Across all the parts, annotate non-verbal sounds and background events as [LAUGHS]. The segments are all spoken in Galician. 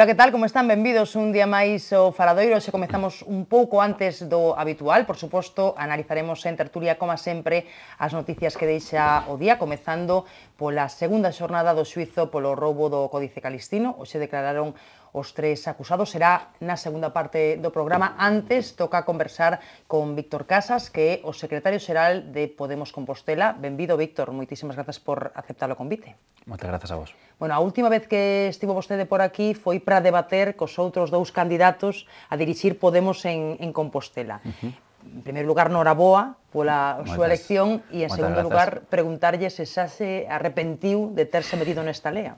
Ola, que tal? Como están? Benvidos un día máis ao Faradoiro. Se comezamos un pouco antes do habitual, por suposto, analizaremos en tertulia, como sempre, as noticias que deixa o día, comezando pola segunda xornada do suizo polo roubo do Códice Calistino. Hoxe declararon os tres acusados. Será na segunda parte do programa. Antes, toca conversar con Víctor Casas, que é o secretario xeral de Podemos Compostela. Benvido, Víctor. Moitísimas grazas por aceptar o convite. Moitas grazas a vos. Bueno, a última vez que estivo vostede por aquí foi para debater cos outros dous candidatos a dirixir Podemos en, en Compostela. Uh -huh en primeiro lugar, noraboa pola moitas, súa elección e, en segundo lugar, preguntarlle se xa se arrepentiu de terse metido nesta lea.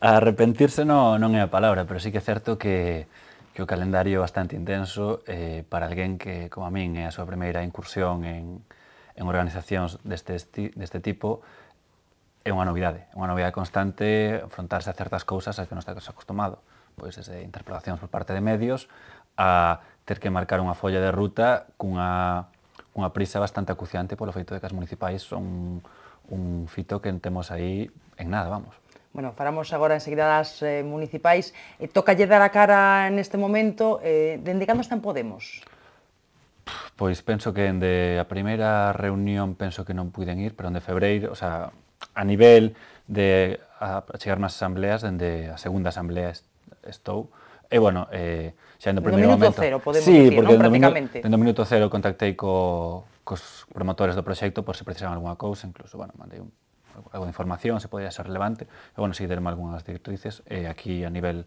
Arrepentirse no, non é a palabra, pero sí que é certo que, que o calendario é bastante intenso eh, para alguén que, como a min, é a súa primeira incursión en, en organizacións deste, deste tipo, é unha novidade, é unha novidade constante afrontarse a certas cousas ás que non está acostumado. Pois desde interpelacións por parte de medios a ter que marcar unha folla de ruta cunha, cunha prisa bastante acuciante polo feito de que as municipais son un, un fito que temos aí en nada, vamos. Bueno, faramos agora enseguida das eh, municipais. Eh, tocalle dar a cara neste momento. Eh, dende cando están Podemos? Pois penso que dende a primeira reunión penso que non puiden ir, pero dende febreiro, o sea, a nivel de a, a chegar nas asambleas, dende a segunda asamblea est estou, E, bueno, eh, xa o primeiro momento... cero, podemos sí, decir, porque non? Prácticamente. minuto cero contactei co, cos promotores do proxecto por se precisaban alguna cousa, incluso, bueno, mandei un algo información, si podría ser relevante. E, bueno, sí tenemos algunas directrices. E, aquí a nivel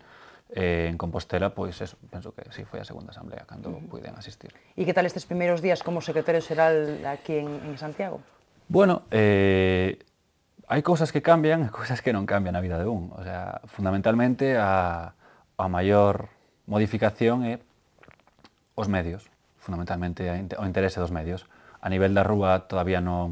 e, en Compostela, pues eso, pienso que sí fue a segunda asamblea cuando pudieron pueden asistir. ¿Y qué tal estos primeros días como secretario general aquí en, Santiago? Bueno, hay cosas que cambian, cosas que no cambian a vida de un. O sea, fundamentalmente a, a modificación los medios, fundamentalmente o de los medios. A nivel la rúa todavía no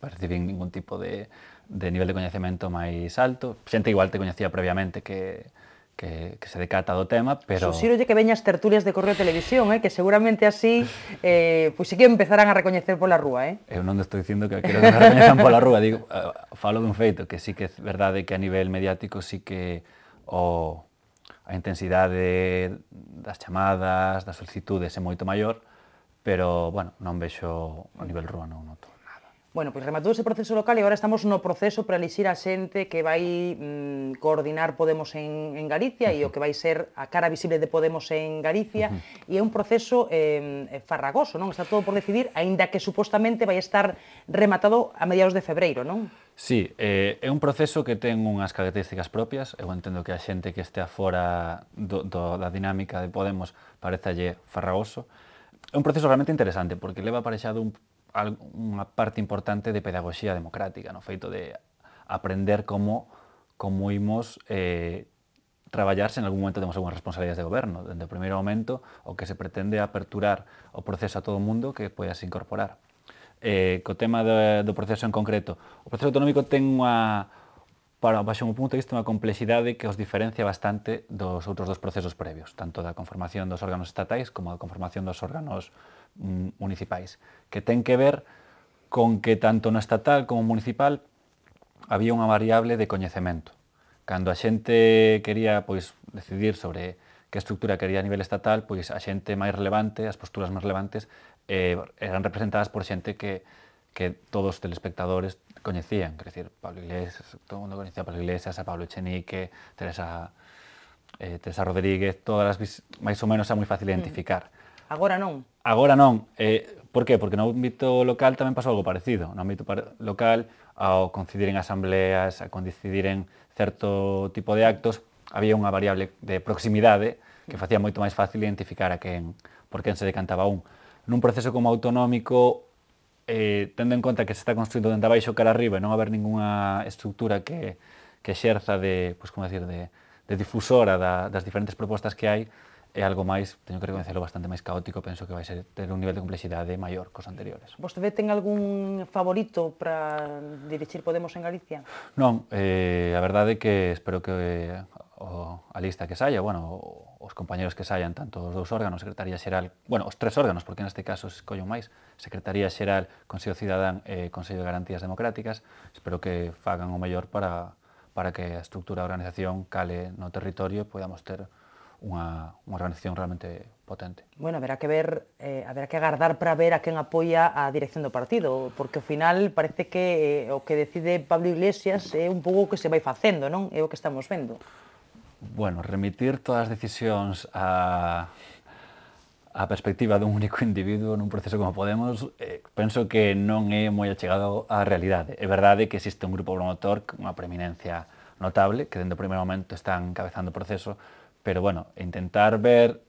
percibí ningún tipo de, de nivel de coñecemento máis alto, xente igual te coñecía previamente que, que, que se decata do tema, pero... Suxirolle que veñas tertulias de Correo Televisión, eh, que seguramente así, eh, pois pues, sí que empezarán a recoñecer pola rúa, eh? Eu non estou dicindo que quero que me recoñezan pola rúa, digo, eh, falo dun feito, que sí que é verdade que a nivel mediático sí que o, a intensidade das chamadas, das solicitudes é moito maior, pero, bueno, non vexo a nivel rúa, non noto. Bueno, pois rematou ese proceso local e agora estamos no proceso para elixir a xente que vai mm, coordinar Podemos en, en Galicia e o que vai ser a cara visible de Podemos en Galicia uh -huh. e é un proceso eh, farragoso, non? Está todo por decidir, aínda que supostamente vai estar rematado a mediados de febreiro, non? Sí, eh, é un proceso que ten unhas características propias. Eu entendo que a xente que este afora do, do, da dinámica de Podemos parece farragoso. É un proceso realmente interesante porque leva aparexado un unha parte importante de pedagogía democrática, no feito de aprender como como imos eh, traballar se en algún momento temos algunhas responsabilidades de goberno. Dende o primeiro momento, o que se pretende é aperturar o proceso a todo o mundo que podes incorporar. Eh, co tema do, do proceso en concreto, o proceso autonómico ten unha, para baixo un punto de vista unha complexidade que os diferencia bastante dos outros dos procesos previos, tanto da conformación dos órganos estatais como da conformación dos órganos mm, municipais, que ten que ver con que tanto no estatal como municipal había unha variable de coñecemento. Cando a xente quería pois, decidir sobre que estructura quería a nivel estatal, pois a xente máis relevante, as posturas máis relevantes, eh, eran representadas por xente que, que todos os telespectadores, conocían, es decir, Pablo Iglesias, todo el mundo conocía a Pablo Iglesias, a Pablo Echenique, Teresa, eh, Teresa Rodríguez, todas las más o menos era muy fácil mm. identificar. Ahora no. Ahora no. Eh, por qué? Porque en no ámbito local también pasó algo parecido. en un ámbito local, a coincidir en asambleas, a coincidir en cierto tipo de actos, había una variable de proximidad que hacía mucho más fácil identificar a quién, por quién se decantaba un. proceso como autonómico eh, tendo en conta que se está construindo dentro abaixo cara arriba e non haber ningunha estructura que, que xerza de, pues, pois, como decir, de, de difusora da, das diferentes propostas que hai, é algo máis, teño que reconhecerlo, bastante máis caótico, penso que vai ser ter un nivel de complexidade maior cos anteriores. Vostede ten algún favorito para dirigir Podemos en Galicia? Non, eh, a verdade é que espero que eh, o, a lista que saia, bueno, o, os compañeros que saian tanto os dous órganos, Secretaría Xeral, bueno, os tres órganos, porque neste caso escollo máis, Secretaría Xeral, Consello Cidadán e Consello de Garantías Democráticas, espero que fagan o mellor para, para que a estructura da organización cale no territorio e podamos ter unha, unha organización realmente potente. Bueno, haberá que ver, eh, haberá que agardar para ver a quen apoia a dirección do partido, porque ao final parece que eh, o que decide Pablo Iglesias é eh, un pouco o que se vai facendo, non? É o que estamos vendo. bueno, remitir todas las decisiones a, a perspectiva un único individuo en un proceso como Podemos, eh, pienso que no muy muy llegado la realidad. Es verdad que existe un grupo promotor con una preeminencia notable, que dentro el primer momento están encabezando el proceso, pero bueno, intentar ver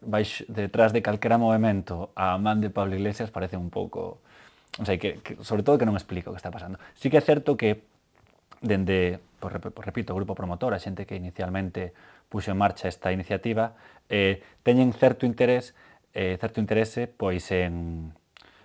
detrás de cualquier movimiento a man de Pablo Iglesias parece un poco... o sea, que, sobre todo que no me explico qué está pasando. Sí que es cierto que dende, pues, repito, o grupo promotor, a xente que inicialmente puxo en marcha esta iniciativa, eh, teñen certo interés eh, certo interese pois en,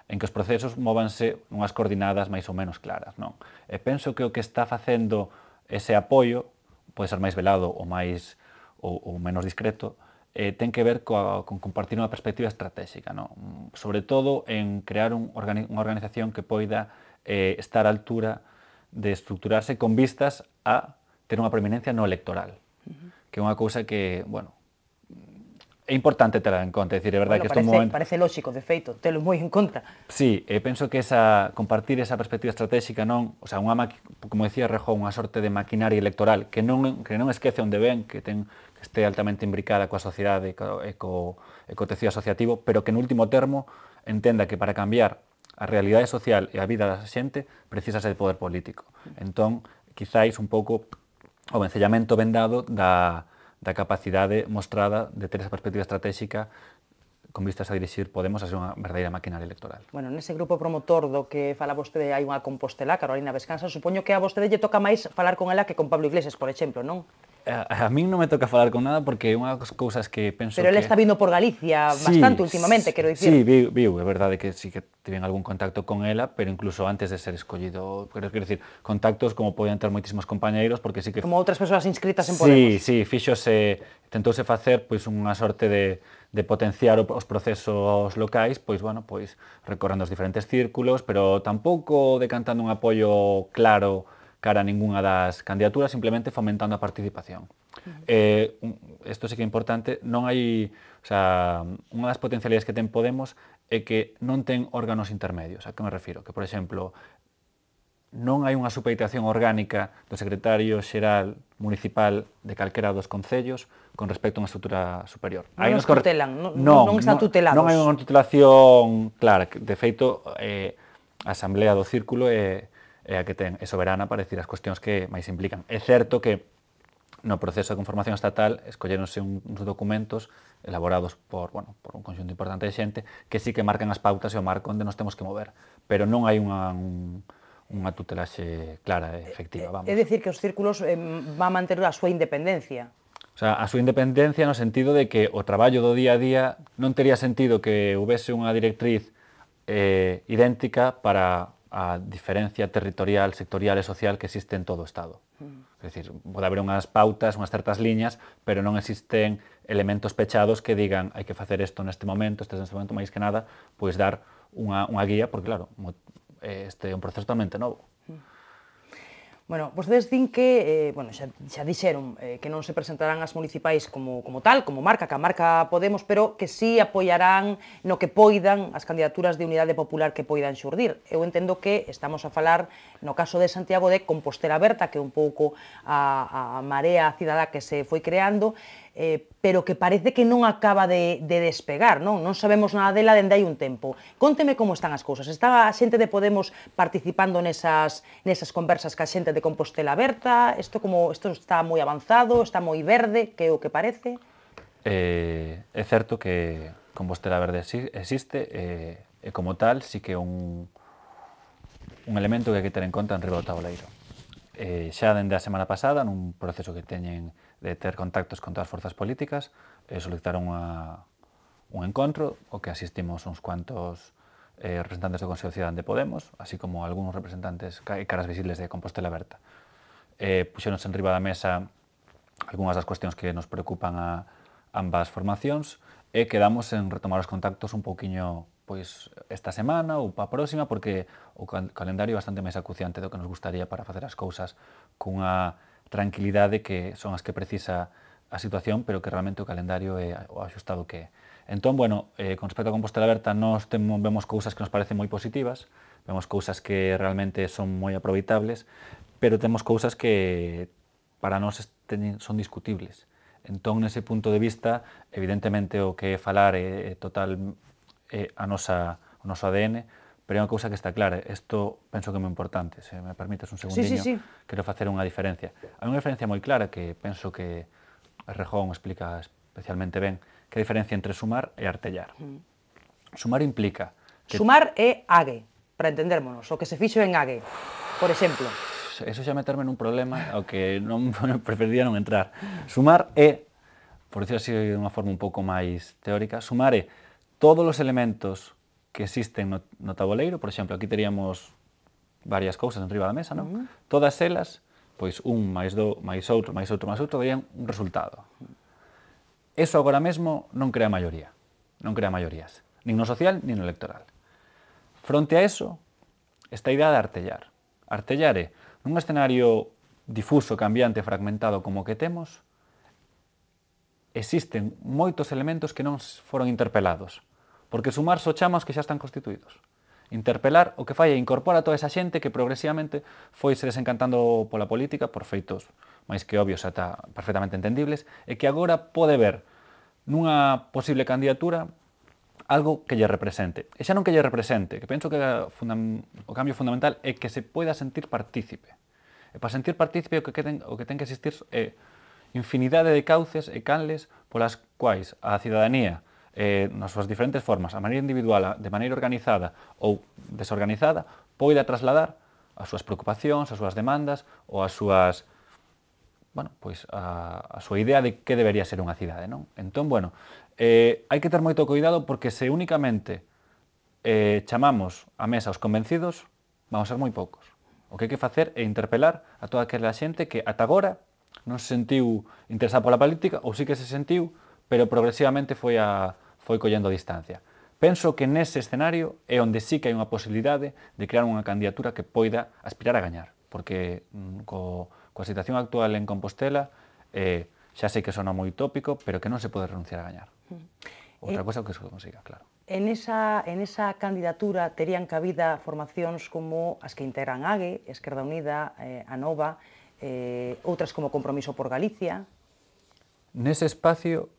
en que os procesos móvanse unhas coordinadas máis ou menos claras. Non? E penso que o que está facendo ese apoio, pode ser máis velado ou máis ou, ou menos discreto, eh, ten que ver coa, con compartir unha perspectiva estratégica, non? sobre todo en crear un organi unha organización que poida eh, estar á altura de estructurarse con vistas a tener una prominencia no electoral, que es una cosa que, bueno, es importante tenerla en cuenta. Es decir, es verdad que esto parece, Parece lógico, de feito, lo muy en cuenta. Sí, eh, pienso que esa, compartir esa perspectiva estratégica non, o sea, como decía Rejón, una sorte de maquinaria electoral que no que esquece donde ven, que esté que altamente imbricada ...con la sociedad con el e tecido asociativo, pero que en último termo entienda que para cambiar a realidade social e a vida da xente precisase de poder político. Entón, quizáis un pouco o vencellamento vendado da, da capacidade mostrada de ter esa perspectiva estratégica con vistas a dirixir Podemos a ser unha verdadeira maquinaria electoral. Bueno, nese grupo promotor do que fala vostede hai unha Compostela, Carolina Vescanza, supoño que a vostede lle toca máis falar con ela que con Pablo Iglesias, por exemplo, non? a, a min non me toca falar con nada porque unha das cousas que penso Pero ele que... está vindo por Galicia sí, bastante últimamente, quero dicir. Sí, viu, viu, é verdade que sí que tiven algún contacto con ela, pero incluso antes de ser escollido, pero quero dicir, contactos como podían ter moitísimos compañeiros porque sí que Como outras persoas inscritas en Podemos. Sí, sí, fíxose, tentouse facer pois unha sorte de de potenciar os procesos locais, pois bueno, pois recorrendo os diferentes círculos, pero tampouco decantando un apoio claro cara a ningunha das candidaturas, simplemente fomentando a participación. Uh -huh. Eh, isto sí que é importante, non hai, o sea, unha das potencialidades que ten Podemos é que non ten órganos intermedios. A que me refiro? Que, por exemplo, non hai unha supeditación orgánica do secretario xeral municipal de calquera dos concellos con respecto a unha estrutura superior. Non aí nos corre... tutelan, non, non, non están tutelados. Non hai unha tutelación clara. De feito, eh, a Asamblea do Círculo é eh, é a que ten é soberana para decir as cuestións que máis implican. É certo que no proceso de conformación estatal escolleronse uns documentos elaborados por, bueno, por un conxunto importante de xente que sí que marcan as pautas e o marco onde nos temos que mover, pero non hai unha, un, unha tutelaxe clara e efectiva. Eh, eh, vamos. É dicir que os círculos eh, a manter a súa independencia. O sea, a súa independencia no sentido de que o traballo do día a día non tería sentido que houvese unha directriz eh, idéntica para a diferencia territorial, sectorial y e social que existe en todo Estado. Mm. Es decir, puede haber unas pautas, unas ciertas líneas, pero no existen elementos pechados que digan hay que hacer esto en este momento, este momento, más que nada, pois dar una guía, porque claro, eh, este un proceso totalmente nuevo. Bueno, vostedes din que, eh, bueno, xa, xa dixeron eh, que non se presentarán as municipais como, como tal, como marca, que a marca Podemos, pero que sí apoiarán no que poidan as candidaturas de unidade popular que poidan xurdir. Eu entendo que estamos a falar, no caso de Santiago de Compostela Berta, que é un pouco a, a marea cidadá que se foi creando, eh, pero que parece que non acaba de, de despegar, non? Non sabemos nada dela dende hai un tempo. Conteme como están as cousas. Está a xente de Podemos participando nesas, nesas conversas ca xente de Compostela Aberta? Isto como isto está moi avanzado, está moi verde, que é o que parece? Eh, é certo que Compostela Verde existe, eh, e como tal, sí que é un, un elemento que hai que ter en conta en riba do tabuleiro. Eh, xa dende a semana pasada, nun proceso que teñen de ter contactos con todas as forzas políticas, eh, solicitaron unha, un encontro o que asistimos uns cuantos eh, representantes do Consello Cidadán de Podemos, así como algúns representantes e caras visibles de Compostela Berta. Eh, puxeronse en riba da mesa algunhas das cuestións que nos preocupan a ambas formacións e quedamos en retomar os contactos un pouquiño pois esta semana ou pa próxima porque o calendario é bastante máis acuciante do que nos gustaría para facer as cousas cunha tranquilidade que son as que precisa a situación, pero que realmente o calendario é o axustado que é. Entón, bueno, eh, con respecto a Compostela Aberta, nós temos, vemos cousas que nos parecen moi positivas, vemos cousas que realmente son moi aproveitables, pero temos cousas que para nós son discutibles. Entón, nese punto de vista, evidentemente o que é falar é, é total é a nosa, o noso ADN, pero é unha cousa que está clara, isto penso que é moi importante, se me permites un segundinho, sí, sí, sí. quero facer unha diferencia. Hai unha diferencia moi clara que penso que Rejón explica especialmente ben, que a diferencia entre sumar e artellar. Mm. Sumar implica... Que sumar é ague, para entendérmonos, o que se fixo en ague, por exemplo. Eso xa meterme nun problema ao que non [LAUGHS] preferiría non entrar. Sumar é, por dicir así de unha forma un pouco máis teórica, sumar é todos os elementos que existen no, no tabuleiro, por exemplo, aquí teríamos varias cousas enriba da mesa, non? Uh -huh. Todas elas, pois un máis do, máis outro, máis outro, máis outro, darían un resultado. Eso agora mesmo non crea maioría, non crea maiorías, nin no social, nin no electoral. Fronte a eso, esta idea de artellar. Artellar é, nun escenario difuso, cambiante, fragmentado como que temos, existen moitos elementos que non foron interpelados porque sumar só chama os que xa están constituídos. Interpelar o que fai é incorpora toda esa xente que progresivamente foi se desencantando pola política por feitos máis que obvios ata perfectamente entendibles e que agora pode ver nunha posible candidatura algo que lle represente. E xa non que lle represente, que penso que o cambio fundamental é que se poida sentir partícipe. E para sentir partícipe o que, queden, o que ten que existir é infinidade de cauces e canles polas cuais a cidadanía eh, nas súas diferentes formas, a maneira individual, de maneira organizada ou desorganizada, poida trasladar as súas preocupacións, as súas demandas ou as súas bueno, pois a, a súa idea de que debería ser unha cidade, non? Entón, bueno, eh, hai que ter moito cuidado porque se únicamente eh, chamamos a mesa os convencidos, vamos a ser moi poucos. O que hai que facer é interpelar a toda aquela xente que ata agora non se sentiu interesada pola política ou sí que se sentiu, pero progresivamente foi, a, foi collendo a distancia. Penso que nese escenario é onde sí que hai unha posibilidade de crear unha candidatura que poida aspirar a gañar, porque mm, co, coa situación actual en Compostela eh, xa sei que sona moi tópico, pero que non se pode renunciar a gañar. Mm. Outra eh, cosa que se consiga, claro. En esa, en esa candidatura terían cabida formacións como as que integran AGE, Esquerda Unida, eh, ANOVA, eh, outras como Compromiso por Galicia. Nese espacio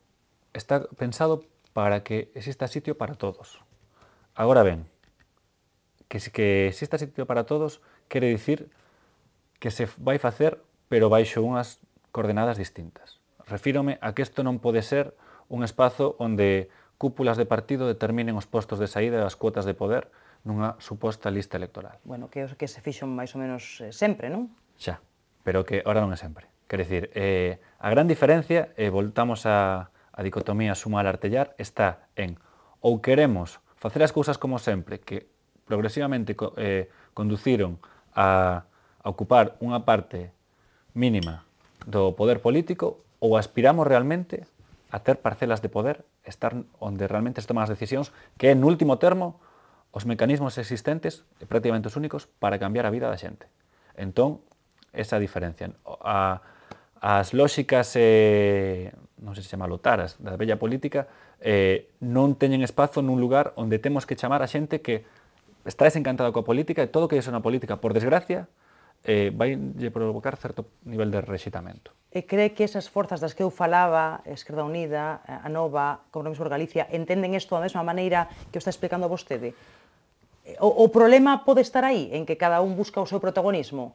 está pensado para que exista sitio para todos. Agora ben, que, que exista sitio para todos quere dicir que se vai facer pero baixo unhas coordenadas distintas. Refírome a que isto non pode ser un espazo onde cúpulas de partido determinen os postos de saída e as cuotas de poder nunha suposta lista electoral. Bueno, que que se fixon máis ou menos eh, sempre, non? Xa, pero que ahora non é sempre. Quer dicir, eh, a gran diferencia, e eh, voltamos a, a dicotomía sumar-artellar está en ou queremos facer as cousas como sempre, que progresivamente eh, conduciron a, a ocupar unha parte mínima do poder político ou aspiramos realmente a ter parcelas de poder, estar onde realmente se toman as decisións, que en último termo os mecanismos existentes e prácticamente os únicos para cambiar a vida da xente. Entón, esa diferencia. A, as lóxicas eh, non sei se chama Lotaras, da bella política, eh, non teñen espazo nun lugar onde temos que chamar a xente que está desencantada coa política e todo o que é na política, por desgracia, eh, vai lle provocar certo nivel de rexitamento. E cree que esas forzas das que eu falaba, Esquerda Unida, a Nova, Compromiso por Galicia, entenden isto da mesma maneira que o está explicando vostede? O, o problema pode estar aí, en que cada un busca o seu protagonismo?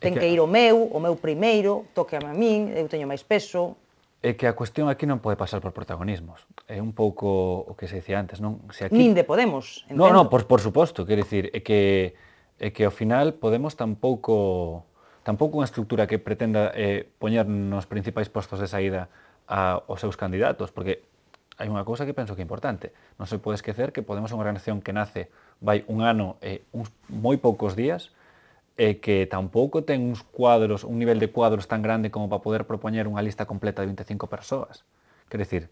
Ten que ir o meu, o meu primeiro, toque a min, eu teño máis peso, É que a cuestión aquí non pode pasar por protagonismos. É un pouco o que se dicía antes, non? Se aquí... Nin de Podemos, entendo. Non, non, por, por suposto, quero dicir, é que, é que ao final Podemos tampouco tampouco unha estructura que pretenda eh, poñer nos principais postos de saída a, aos seus candidatos, porque hai unha cousa que penso que é importante. Non se pode esquecer que Podemos é unha organización que nace vai un ano e eh, uns moi poucos días e que tampouco ten uns cuadros, un nivel de cuadros tan grande como para poder propoñer unha lista completa de 25 persoas. Quer dicir,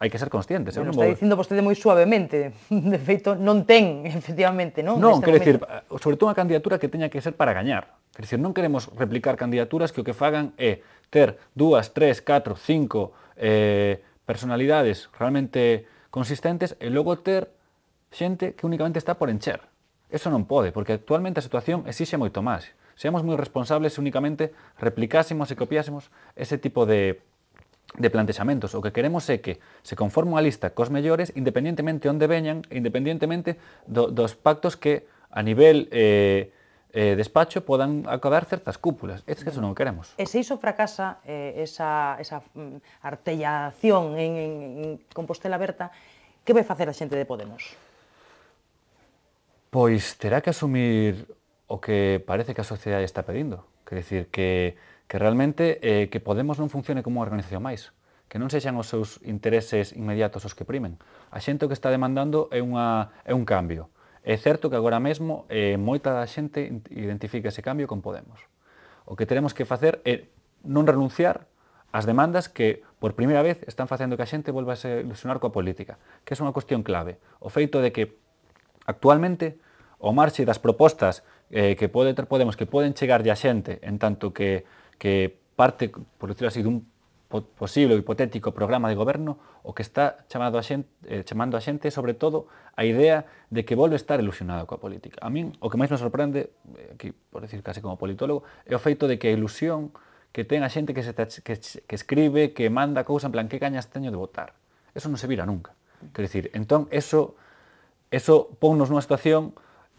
hai que ser conscientes. Bueno, está vou... dicindo vostede moi suavemente, [LAUGHS] de feito non ten, efectivamente, non? Non, quer dicir, sobre todo unha candidatura que teña que ser para gañar. Quer dicir, non queremos replicar candidaturas que o que fagan é ter dúas, tres, catro, cinco eh, personalidades realmente consistentes e logo ter xente que únicamente está por encher. Eso non pode, porque actualmente a situación exixe moito máis. Seamos moi responsables se únicamente replicásemos e copiásemos ese tipo de, de plantexamentos. O que queremos é que se conforme unha lista cos mellores, independentemente onde veñan, independentemente do, dos pactos que a nivel eh, eh, despacho podan acordar certas cúpulas. É que eso non queremos. E se iso fracasa, eh, esa, esa mm, artellación en, en, en Compostela Berta, que vai facer a xente de Podemos? pois terá que asumir o que parece que a sociedade está pedindo. Quer decir, que, que realmente eh, que Podemos non funcione como unha organización máis que non sexan os seus intereses inmediatos os que primen. A xente o que está demandando é, unha, é un cambio. É certo que agora mesmo eh, moita da xente identifica ese cambio con Podemos. O que teremos que facer é non renunciar ás demandas que por primeira vez están facendo que a xente volva a se ilusionar coa política, que é unha cuestión clave. O feito de que Actualmente, o marxe das propostas eh, que pode ter Podemos que poden de a xente en tanto que, que parte, por decirlo así, dun posible ou hipotético programa de goberno, o que está chamado a xente, eh, chamando a xente, sobre todo, a idea de que volve a estar ilusionado coa política. A min, o que máis me sorprende, eh, aquí, por decir case como politólogo, é o feito de que a ilusión que ten a xente que, se que, que escribe, que manda cousa, en plan, que cañas teño de votar. Eso non se vira nunca. Quer dicir, entón, eso eso ponnos nunha situación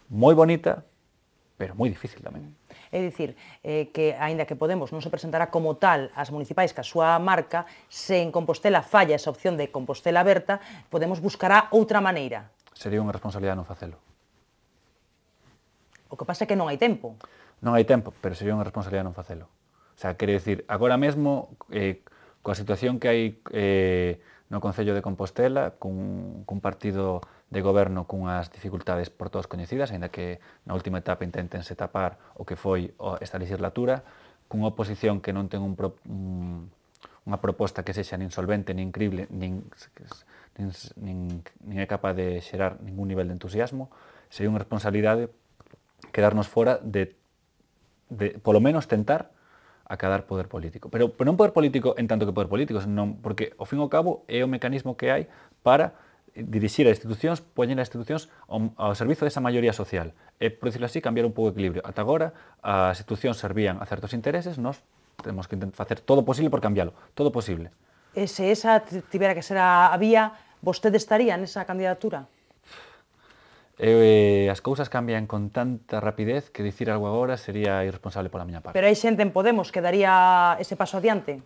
moi bonita, pero moi difícil tamén. É dicir, eh, que aínda que Podemos non se presentará como tal as municipais que a súa marca, se en Compostela falla esa opción de Compostela aberta, Podemos buscará outra maneira. Sería unha responsabilidade non facelo. O que pasa é que non hai tempo. Non hai tempo, pero sería unha responsabilidade non facelo. O sea, quero dicir, agora mesmo, eh, coa situación que hai eh, no Concello de Compostela, cun, cun partido de goberno cunhas dificultades por todos coñecidas, aínda que na última etapa intentense tapar o que foi esta legislatura, cunha oposición que non ten un, pro, unha proposta que sexa nin solvente, nin crible, nin, nin, nin, nin é capaz de xerar ningún nivel de entusiasmo, sería unha responsabilidade quedarnos fora de, de polo menos tentar acadar poder político. Pero, pero non poder político en tanto que poder político, senón porque, ao fin e ao cabo, é o mecanismo que hai para dirixir as institucións, poñer as institucións ao, ao servizo desa maioría social. E, por dicirlo así, cambiar un pouco o equilibrio. Ata agora, as institucións servían a certos intereses, nós temos que facer todo posible por cambiálo, todo posible. E se esa tibera que ser a vía, vostede estaría nesa candidatura? E, eh, as cousas cambian con tanta rapidez que dicir algo agora sería irresponsable pola miña parte. Pero hai xente en Podemos que daría ese paso adiante?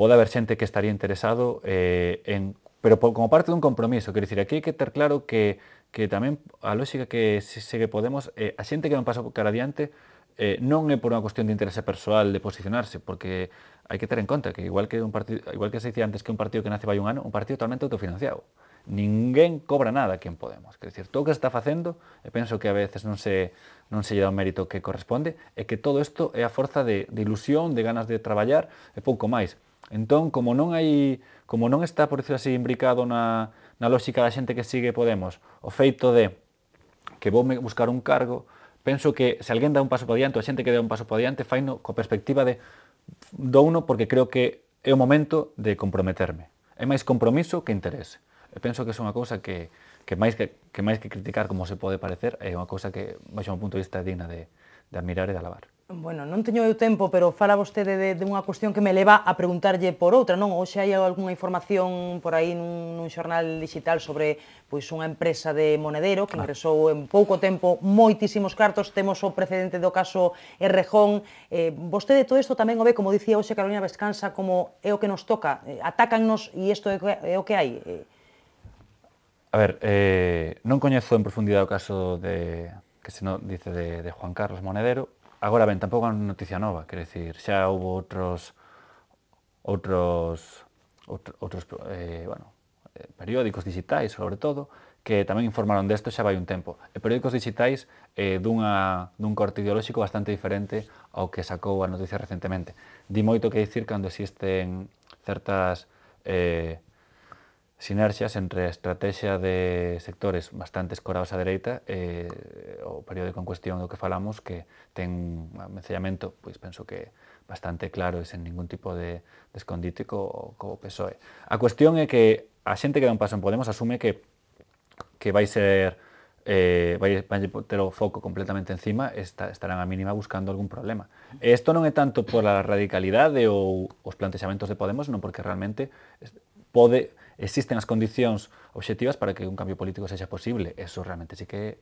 Pode haber xente que estaría interesado eh, en pero por, como parte dun compromiso, quero dicir, aquí hai que ter claro que, que tamén a lógica que se, que podemos, eh, a xente que non pasa cara adiante, eh, non é por unha cuestión de interese persoal de posicionarse, porque hai que ter en conta que igual que un partido, igual que se dicía antes que un partido que nace vai un ano, un partido totalmente autofinanciado. Ninguén cobra nada aquí en Podemos. Quer decir, todo o que se está facendo, e penso que a veces non se, non se lle dá o mérito que corresponde, é que todo isto é a forza de, de ilusión, de ganas de traballar, e pouco máis. Entón, como non hai como non está, por decirlo así, imbricado na, na lógica da xente que sigue Podemos, o feito de que vou buscar un cargo, penso que se alguén dá un paso para diante, a xente que dá un paso para diante, faino co perspectiva de douno porque creo que é o momento de comprometerme. É máis compromiso que interese. E penso que é unha cousa que, que máis que, que máis que criticar como se pode parecer, é unha cousa que, baixo un punto de vista, digna de, de admirar e de alabar. Bueno, non teño eu tempo, pero fala vostede de, de unha cuestión que me leva a preguntarlle por outra, non? se hai algunha información por aí nun, nun xornal digital sobre pois unha empresa de Monedero que ah. ingresou en pouco tempo moitísimos cartos, temos o precedente do caso Errejón. Eh, vostede todo isto tamén o ve, como dicía hoxe Carolina Vescansa, como é o que nos toca, eh, atácannos e isto é, é o que hai. Eh. A ver, eh, non coñezo en profundidade o caso de que se non dice de, de Juan Carlos Monedero, Agora ben, tampouco é unha noticia nova, quer decir, xa houve outros outros outros eh, bueno, eh, periódicos digitais, sobre todo, que tamén informaron desto xa vai un tempo. E periódicos digitais eh, dunha, dun corte ideolóxico bastante diferente ao que sacou a noticia recentemente. Di moito que dicir cando existen certas eh, sinerxias entre a estrategia de sectores bastante escorados á dereita e o periódico en cuestión do que falamos que ten un mecellamento, pois penso que bastante claro e sen ningún tipo de, de escondite co, co PSOE. A cuestión é que a xente que dá un paso en Podemos asume que que vai ser eh, vai, vai ter o foco completamente encima, esta, estarán a mínima buscando algún problema. isto non é tanto pola radicalidade ou os plantexamentos de Podemos, non porque realmente pode existen as condicións obxectivas para que un cambio político sexa posible. Eso realmente sí que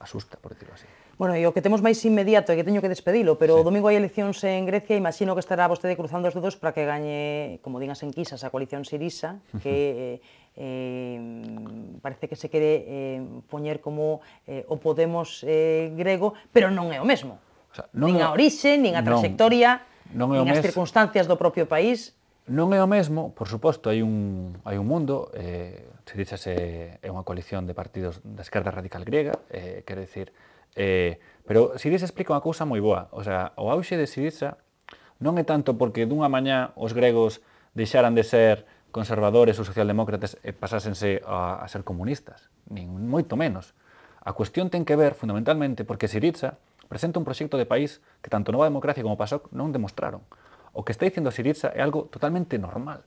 asusta, por decirlo así. Bueno, e o que temos máis inmediato é que teño que despedilo, pero sí. o domingo hai eleccións en Grecia, imagino que estará vostede cruzando os dedos para que gañe, como digas en Quisas, a coalición Sirisa, que eh, parece que se quere eh, poñer como eh, o Podemos eh, grego, pero non é o mesmo. O sea, non nin a orixe, nin a trayectoria, non, non é o nin as mes... circunstancias do propio país. Non é o mesmo, por suposto, hai un, hai un mundo, eh, se dixase, eh, é unha coalición de partidos da esquerda radical griega, eh, quero decir, eh, pero Siriza explica unha cousa moi boa, o sea, o auxe de Siriza non é tanto porque dunha mañá os gregos deixaran de ser conservadores ou socialdemócratas e pasásense a, a ser comunistas, nin moito menos. A cuestión ten que ver, fundamentalmente, porque Siriza presenta un proxecto de país que tanto Nova Democracia como PASOK non demostraron. O que está a Siritza é algo totalmente normal.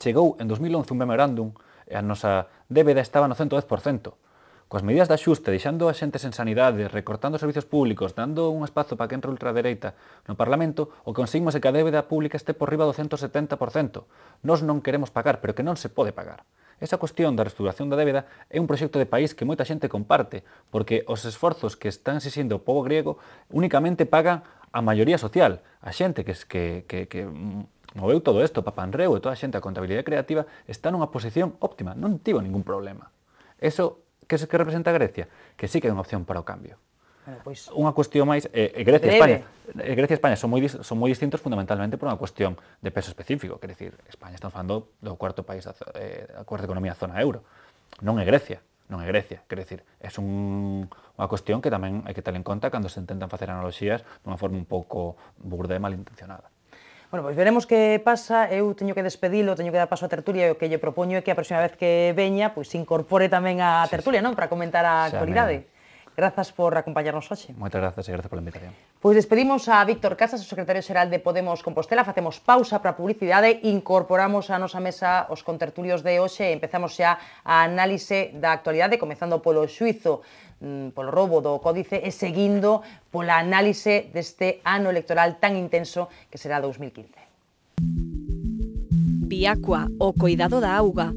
Chegou en 2011 un memorándum e a nosa débeda estaba no 110%. Coas medidas de axuste, deixando a xente sen sanidade, recortando servizos públicos, dando un espazo para que entre ultradereita no Parlamento, o que conseguimos é que a débeda pública este por riba do 170%. Nos non queremos pagar, pero que non se pode pagar. Esa cuestión da restauración da débeda é un proxecto de país que moita xente comparte, porque os esforzos que están exixindo o povo griego únicamente pagan a maioría social, a xente que, que, que, que moveu todo isto, Papanreu e toda a xente a contabilidade creativa, está nunha posición óptima, non tivo ningún problema. Eso que, que representa Grecia? Que sí que é unha opción para o cambio. Bueno, pois... Unha cuestión máis, eh, eh Grecia e España, eh, Grecia e España son moi, son moi distintos fundamentalmente por unha cuestión de peso específico, quer decir, España estamos falando do cuarto país, eh, a cuarta economía zona euro, non é Grecia non é Grecia. Quer decir, é un, unha cuestión que tamén hai que ter en conta cando se intentan facer analogías dunha forma un pouco burda e malintencionada. Bueno, pois pues veremos que pasa, eu teño que despedilo, teño que dar paso a tertulia e o que lle propoño é que a próxima vez que veña, pois incorpore tamén a tertulia, sí, sí. non? Para comentar a actualidade. Amén. Grazas por acompañarnos hoxe. Moitas grazas e grazas pola invitación. Pois despedimos a Víctor Casas, o secretario xeral de Podemos Compostela, facemos pausa para a publicidade, incorporamos a nosa mesa os contertulios de hoxe e empezamos xa a análise da actualidade, comezando polo xuizo mm, polo roubo do códice e seguindo pola análise deste ano electoral tan intenso que será 2015. Biacua, o coidado da auga,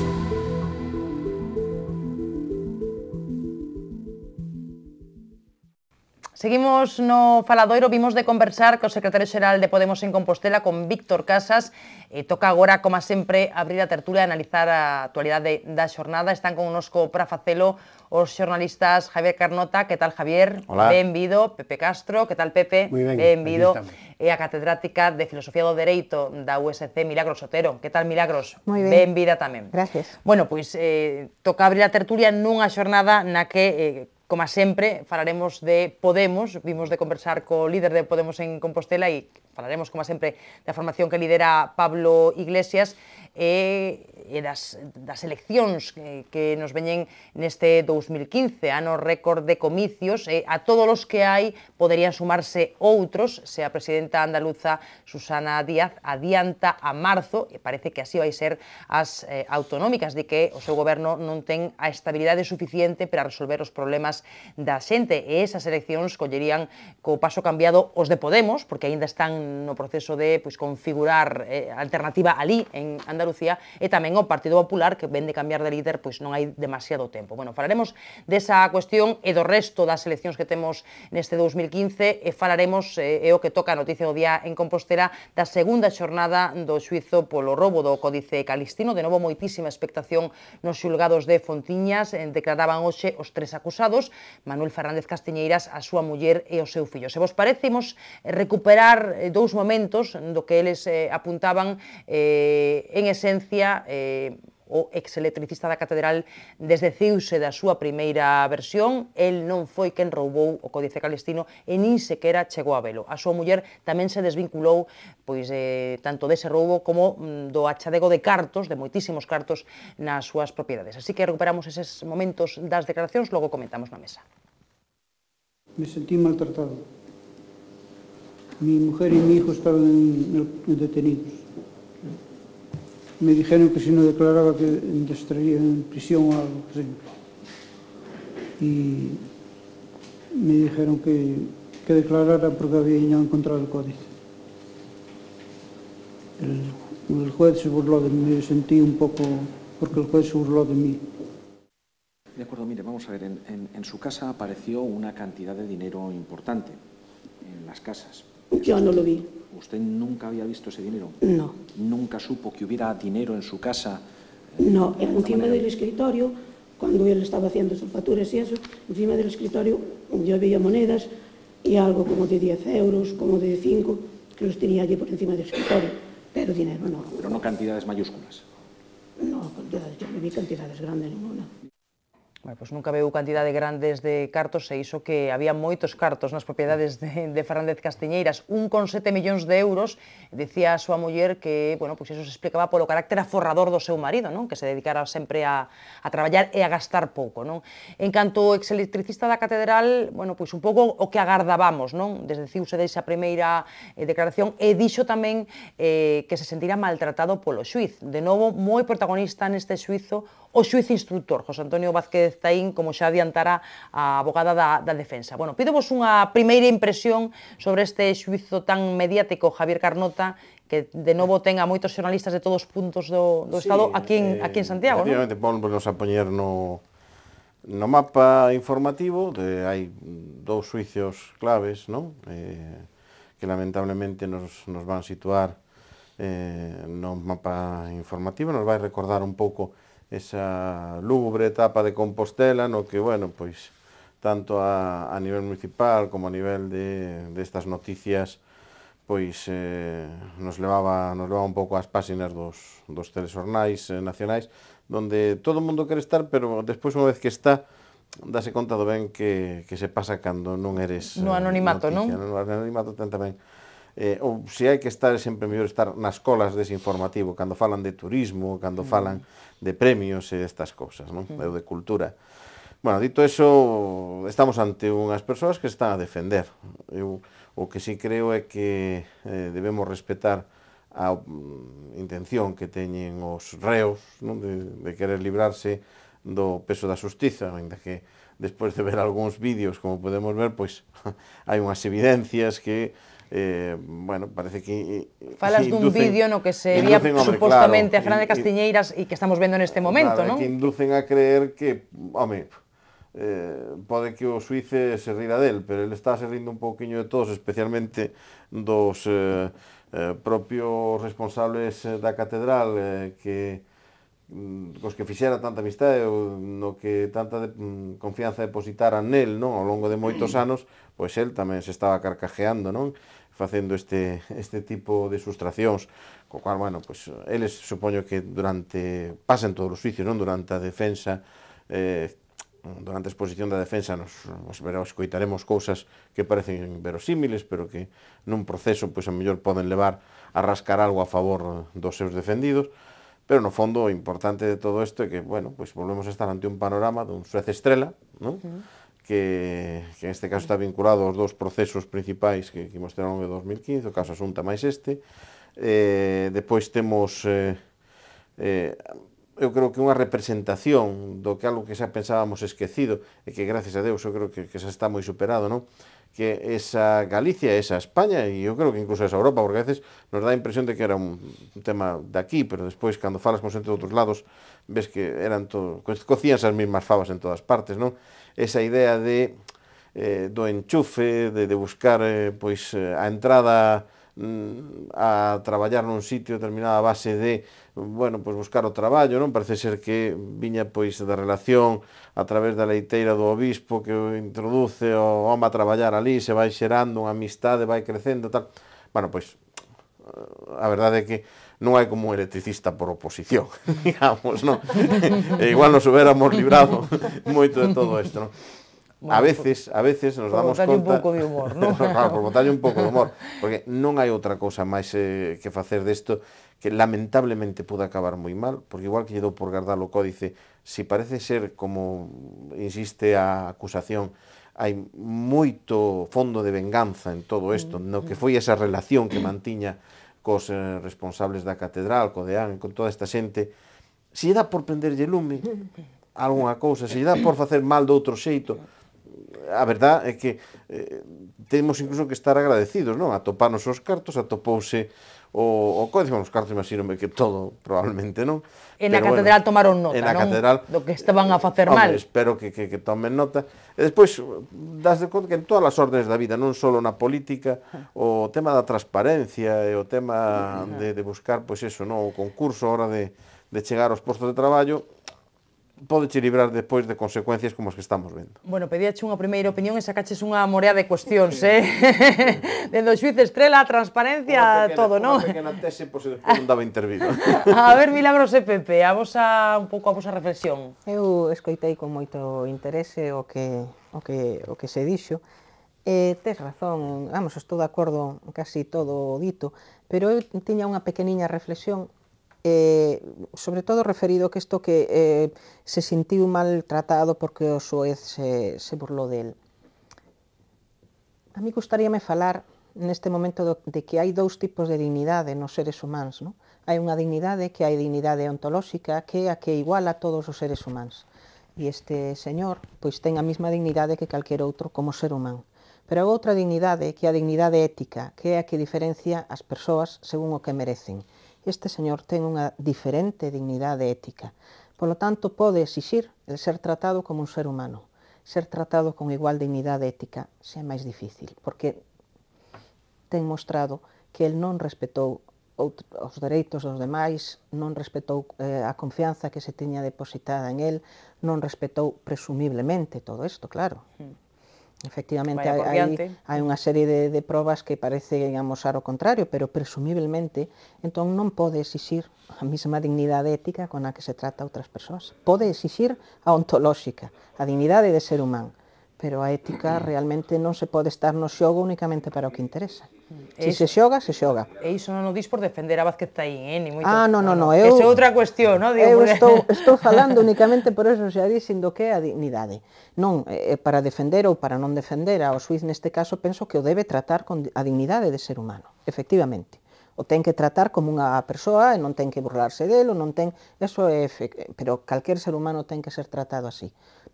Seguimos no faladoiro, vimos de conversar co secretario xeral de Podemos en Compostela con Víctor Casas. E toca agora, como sempre, abrir a tertulia e analizar a actualidade da xornada. Están con unosco para facelo os xornalistas Javier Carnota. Que tal, Javier? Hola. Benvido. Pepe Castro. Que tal, Pepe? Muy ben, Benvido. E a catedrática de Filosofía do Dereito da USC, Milagros Sotero. Que tal, Milagros? Moi ben. Benvida tamén. Gracias. Bueno, pois eh, toca abrir a tertulia nunha xornada na que... Eh, Como sempre, falaremos de Podemos, vimos de conversar co líder de Podemos en Compostela e falaremos, como sempre, da formación que lidera Pablo Iglesias e, e das, das eleccións que, que nos veñen neste 2015, ano récord de comicios, e a todos os que hai poderían sumarse outros, se a presidenta andaluza Susana Díaz adianta a marzo, e parece que así vai ser as eh, autonómicas, de que o seu goberno non ten a estabilidade suficiente para resolver os problemas da xente, e esas eleccións collerían co paso cambiado os de Podemos, porque aínda están no proceso de pois, configurar eh, alternativa ali en Andalucía e tamén o Partido Popular que vende cambiar de líder pois non hai demasiado tempo. Bueno, falaremos desa cuestión e do resto das eleccións que temos neste 2015 e falaremos eh, e o que toca a noticia do día en Compostela da segunda xornada do suizo polo robo do Códice Calistino. De novo, moitísima expectación nos xulgados de Fontiñas. en declaraban hoxe os tres acusados, Manuel Fernández Castiñeiras, a súa muller e o seu fillo. Se vos parecemos recuperar eh, dous momentos do que eles eh, apuntaban eh, en esencia eh, o ex-electricista da catedral desdeciuse da súa primeira versión, el non foi quen roubou o Códice Calestino e nin sequera chegou a velo. A súa muller tamén se desvinculou pois eh, tanto dese roubo como mm, do achadego de cartos, de moitísimos cartos nas súas propiedades. Así que recuperamos eses momentos das declaracións, logo comentamos na mesa. Me sentí maltratado. mi mujer y mi hijo estaban detenidos. Me dijeron que si no declaraba que estaría en prisión o algo así. Y me dijeron que, declarara porque había encontrado el códice. El, juez se burló de mí, me sentí un poco porque el juez se burló de mí. De acuerdo, mire, vamos a ver, en su casa apareció una cantidad de dinero importante en las casas. Yo no lo vi. ¿Usted nunca había visto ese dinero? No. ¿Nunca supo que hubiera dinero en su casa? No, encima del escritorio, cuando él estaba haciendo sus facturas y eso, encima del escritorio yo veía monedas y algo como de 10 euros, como de 5, que los tenía allí por encima del escritorio, pero dinero no. Pero no cantidades mayúsculas. No, yo no vi cantidades grandes ninguna. Bueno, pues nunca veu cantidade grandes de cartos e iso que había moitos cartos nas propiedades de, de Fernández Castiñeiras, un con millóns de euros, decía a súa muller que, bueno, pois iso se explicaba polo carácter aforrador do seu marido, non? que se dedicara sempre a, a traballar e a gastar pouco. Non? En canto ex electricista da catedral, bueno, pois un pouco o que agardábamos, non? desde ciuse a primeira eh, declaración, e dixo tamén eh, que se sentira maltratado polo xuiz. De novo, moi protagonista neste xuizo o xuiz instructor, José Antonio Vázquez Taín, como xa adiantara a abogada da, da defensa. Bueno, pido vos unha primeira impresión sobre este xuizo tan mediático, Javier Carnota, que de novo ten a moitos xornalistas de todos os puntos do, do sí, Estado aquí en, eh, aquí en Santiago, non? Efectivamente, ¿no? volvemos a poñer no, no mapa informativo, de, hai dous suicios claves, non? Eh, que lamentablemente nos, nos van situar eh, no mapa informativo, nos vai recordar un pouco esa lúgubre etapa de Compostela no que, bueno, pois tanto a, a nivel municipal como a nivel de, destas estas noticias pois eh, nos levaba nos levaba un pouco ás páxinas dos, dos telexornais eh, nacionais donde todo o mundo quere estar, pero despois unha vez que está dase conta do ben que, que se pasa cando non eres no eh, anonimato, noticia, non? No anonimato ten tamén eh, ou se hai que estar sempre mellor estar nas colas dese informativo, cando falan de turismo, cando falan mm. de premios e estas cousas, non? Eu mm. de cultura. Bueno, dito eso, estamos ante unhas persoas que están a defender. Eu o que si sí creo é que eh, debemos respetar a mm, intención que teñen os reos non? De, de querer librarse do peso da justiza, ainda que despois de ver algúns vídeos, como podemos ver, pois [LAUGHS] hai unhas evidencias que eh, bueno, parece que... Eh, Falas inducen, dun vídeo no que sería inducen, supostamente claro, a Fernández Castiñeiras e que estamos vendo neste momento, claro, non? Que inducen a creer que, home, eh, pode que o suíce se rira del, pero ele está se rindo un pouquinho de todos, especialmente dos eh, eh, propios responsables eh, da catedral eh, que mm, cos que fixera tanta amistade no que tanta de, mm, confianza depositaran nel, non, ao longo de moitos [CLEARS THROAT] anos, pois el tamén se estaba carcajeando, non? facendo este, este tipo de sustraccións, co cual, bueno, pues, eles supoño que durante, pasan todos os vicios, non? Durante a defensa, eh, durante a exposición da defensa nos, nos verá, escoitaremos cousas que parecen verosímiles, pero que nun proceso, pois, pues, a mellor poden levar a rascar algo a favor dos seus defendidos, pero no fondo o importante de todo isto é que, bueno, pois pues, volvemos a estar ante un panorama dun Suez estrela, non? Uh -huh que, que neste caso está vinculado aos dous procesos principais que, que imos ter ao longo de 2015, o caso Asunta máis este. Eh, depois temos, eh, eh, eu creo que unha representación do que algo que xa pensábamos esquecido, e que gracias a Deus eu creo que, que xa está moi superado, non? que esa Galicia, esa España, e eu creo que incluso esa Europa, porque a veces nos dá a impresión de que era un tema de aquí, pero despois, cando falas con xente de outros lados, ves que eran todo, cocían as mesmas favas en todas partes, non? Esa idea de eh, do enchufe, de, de buscar eh, pois eh, a entrada Mm, a traballar nun sitio determinada base de, bueno, pois buscar o traballo, non? Parece ser que viña pois da relación a través da leiteira do obispo que o introduce o home a traballar ali, se vai xerando unha amistade, vai crecendo, tal. Bueno, pois a verdade é que non hai como electricista por oposición, [LAUGHS] digamos, non? [LAUGHS] e igual nos hubiéramos librado [LAUGHS] moito de todo isto, non? Bueno, a veces, a veces nos damos conta... un pouco de humor, non? claro, [LAUGHS] por botarlle un pouco de humor, porque non hai outra cousa máis eh, que facer desto que lamentablemente pude acabar moi mal, porque igual que lle dou por guardar o códice, si parece ser, como insiste a acusación, hai moito fondo de venganza en todo isto, mm, no que mm. foi esa relación que mantiña cos eh, responsables da catedral, co deán, con toda esta xente, se lle dá por prenderlle lume [LAUGHS] algunha cousa, se lle dá por facer mal de outro xeito, a verdad é que eh, temos incluso que estar agradecidos, non? Atopanos os cartos, atopouse o, o código, os cartos imagínome que todo probablemente, non? En Pero, a catedral bueno, tomaron nota, en a non? Catedral, do que estaban a facer hombre, mal. Espero que, que, que tomen nota. E despois, das de conta que en todas as órdenes da vida, non só na política, o tema da transparencia e o tema de, de buscar, pois pues eso, non? O concurso a hora de, de chegar aos postos de traballo, che librar despois de consecuencias como as que estamos vendo. Bueno, pedíache unha primeira opinión e sacaches unha morea de cuestións, eh? [LAUGHS] Dendo xuiz estrela, transparencia, pequena, todo, non? Unha pequena tese, pois pues, despois andaba intervido. [LAUGHS] a ver, Milagros e Pepe, a vosa, un pouco a vosa reflexión. Eu escoitei con moito interese o que, o que, o que se dixo, E tes razón, vamos, estou de acordo casi todo o dito, pero eu tiña unha pequeniña reflexión eh, sobre todo referido que isto que eh, se sentiu maltratado porque o Suez se, se burlou del. A mí gustaríame falar neste momento do, de que hai dous tipos de dignidade nos seres humanos. ¿no? Hai unha dignidade que hai dignidade ontolóxica que é a que iguala a todos os seres humanos. E este señor pois ten a mesma dignidade que calquer outro como ser humano. Pero outra dignidade que é a dignidade ética, que é a que diferencia as persoas según o que merecen. este señor tiene una diferente dignidad ética. Por lo tanto, puede exigir el ser tratado como un ser humano. Ser tratado con igual dignidad ética sea más difícil, porque ten mostrado que él no respetó los derechos de los demás, no respetó eh, a confianza que se tenía depositada en él, no respetó presumiblemente todo esto, claro. Hmm. Efectivamente, hai, hai unha serie de, de probas que parecen amosar o contrario, pero presumiblemente, entón non pode exixir a mesma dignidade ética con a que se trata outras persoas. Pode exixir a ontolóxica, a dignidade de ser humán, pero a ética mm. realmente non se pode estar no xogo únicamente para o que interesa. Se se xoga, se xoga. E iso non o dis por defender a Vázquez Taín, eh? Ni moito... Ah, non, non, non. Eu, Esa é outra cuestión, non? Digo, eu estou, [LAUGHS] estou falando únicamente por eso, xa dixen do que é a dignidade. Non, eh, eh, para defender ou para non defender ao suiz neste caso, penso que o debe tratar con a dignidade de ser humano, efectivamente. O ten que tratar como unha persoa e non ten que burlarse delo, non ten... Eso é... Pero calquer ser humano ten que ser tratado así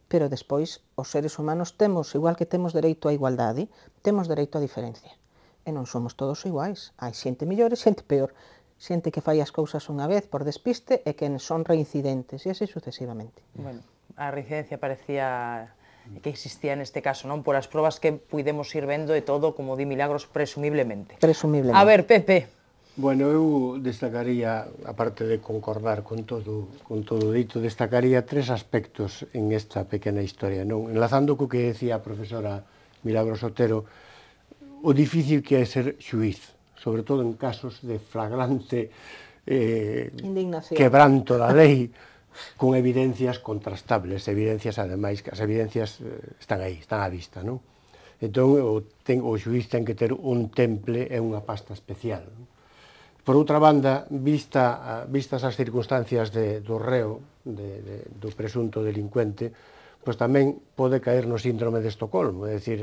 pero despois os seres humanos temos, igual que temos dereito á igualdade, temos dereito á diferencia. E non somos todos iguais. Hai xente mellor e xente peor. Xente que fai as cousas unha vez por despiste e que son reincidentes, e así sucesivamente. Bueno, a reincidencia parecía que existía neste caso, non? Por as probas que puidemos ir vendo e todo, como di Milagros, presumiblemente. Presumiblemente. A ver, Pepe, Bueno, eu destacaría, aparte de concordar con todo, con todo dito, destacaría tres aspectos en esta pequena historia. Non? Enlazando co que decía a profesora Milagros Otero, o difícil que é ser xuiz, sobre todo en casos de flagrante eh, quebranto da lei con evidencias contrastables, evidencias ademais, que as evidencias eh, están aí, están á vista, non? Entón, o, ten, o xuiz ten que ter un temple e unha pasta especial. Non? Por outra banda, vista, vistas as circunstancias de, do reo, de, de, do presunto delincuente, pois tamén pode caer no síndrome de Estocolmo, é dicir,